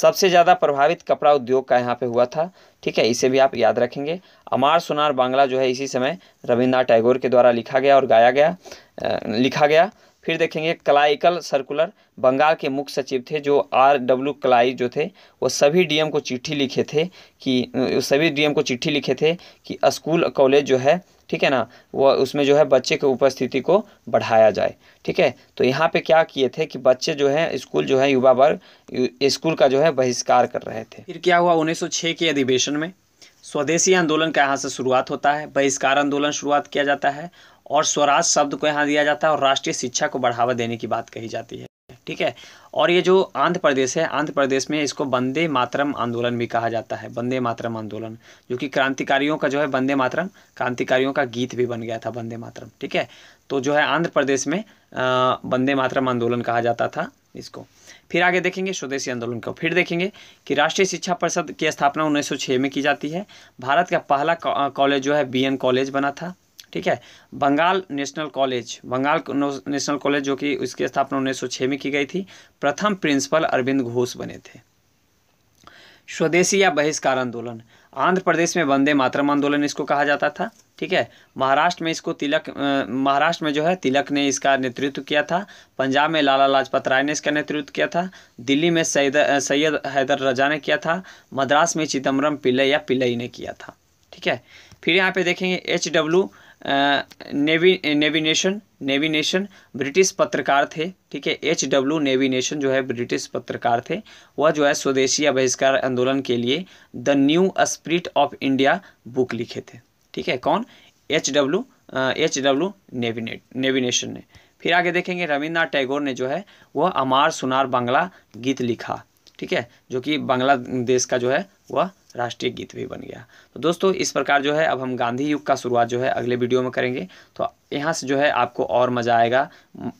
सबसे ज़्यादा प्रभावित कपड़ा उद्योग का यहाँ पे हुआ था ठीक है इसे भी आप याद रखेंगे अमार सुनार बांग्ला जो है इसी समय रविन्द्रनाथ टैगोर के द्वारा लिखा गया और गाया गया आ, लिखा गया फिर देखेंगे कलाइकल सर्कुलर बंगाल के मुख्य सचिव थे जो आर डब्ल्यू कलाई जो थे वो सभी डीएम को चिट्ठी लिखे थे कि सभी डीएम को चिट्ठी लिखे थे कि स्कूल कॉलेज जो है ठीक है ना वो उसमें जो है बच्चे की उपस्थिति को बढ़ाया जाए ठीक है तो यहाँ पे क्या किए थे कि बच्चे जो है स्कूल जो है युवा वर्ग स्कूल का जो है बहिष्कार कर रहे थे फिर क्या हुआ 1906 के अधिवेशन में स्वदेशी आंदोलन का यहाँ से शुरुआत होता है बहिष्कार आंदोलन शुरुआत किया जाता है और स्वराज शब्द को यहाँ दिया जाता है और राष्ट्रीय शिक्षा को बढ़ावा देने की बात कही जाती है ठीक है और ये जो आंध्र प्रदेश है आंध्र प्रदेश में इसको वंदे मातरम आंदोलन भी कहा जाता है वंदे मातरम आंदोलन जो कि क्रांतिकारियों का जो है वंदे मातरम क्रांतिकारियों का गीत भी बन गया था वंदे मातरम ठीक है तो जो है आंध्र प्रदेश में वंदे मातरम आंदोलन कहा जाता था इसको फिर आगे देखेंगे स्वदेशी आंदोलन को फिर देखेंगे कि राष्ट्रीय शिक्षा परिषद की स्थापना 1906 में की जाती है भारत का पहला कॉलेज जो है बीएन कॉलेज बना था ठीक है Bengal National College Bengal National College जो कि उसकी स्थापना उन्नीस सौ में की गई थी प्रथम प्रिंसिपल अरविंद घोष बने थे स्वदेशी या बहिष्कार आंदोलन आंध्र प्रदेश में वंदे मातरम आंदोलन इसको कहा जाता था ठीक है महाराष्ट्र में इसको तिलक महाराष्ट्र में जो है तिलक ने इसका नेतृत्व किया था पंजाब में लाला लाजपत राय ने इसका नेतृत्व किया था दिल्ली में सैद सैयद हैदर रजा ने किया था मद्रास में चिदम्बरम पिल्लई या पिल्लई ने किया था ठीक है फिर यहाँ पे देखेंगे एच डब्ल्यू नेवी नेविनेशन नेविनेशन ब्रिटिश पत्रकार थे ठीक है एच डब्ल्यू नेविनेशन जो है ब्रिटिश पत्रकार थे वह जो है स्वदेशी बहिष्कार आंदोलन के लिए the New Spirit of India book लिखे थे ठीक है कौन एच डब्ल्यू एच डब्ल्यू नेविनेट नेविनेशन ने फिर आगे देखेंगे रविन्द्रनाथ टैगोर ने जो है वह अमार सुनार बांग्ला गीत लिखा ठीक है जो कि बांग्लादेश का जो है वह राष्ट्रीय गीत भी बन गया तो दोस्तों इस प्रकार जो है अब हम गांधी युग का शुरुआत जो है अगले वीडियो में करेंगे तो यहाँ से जो है आपको और मज़ा आएगा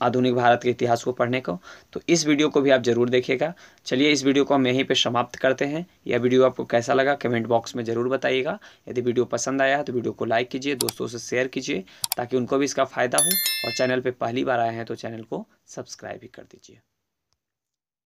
आधुनिक भारत के इतिहास को पढ़ने को तो इस वीडियो को भी आप ज़रूर देखिएगा चलिए इस वीडियो को हम यहीं पे समाप्त करते हैं यह वीडियो आपको कैसा लगा कमेंट बॉक्स में ज़रूर बताइएगा यदि वीडियो पसंद आया है तो वीडियो को लाइक कीजिए दोस्तों से शेयर कीजिए ताकि उनको भी इसका फ़ायदा हो और चैनल पर पहली बार आए हैं तो चैनल को सब्सक्राइब भी कर दीजिए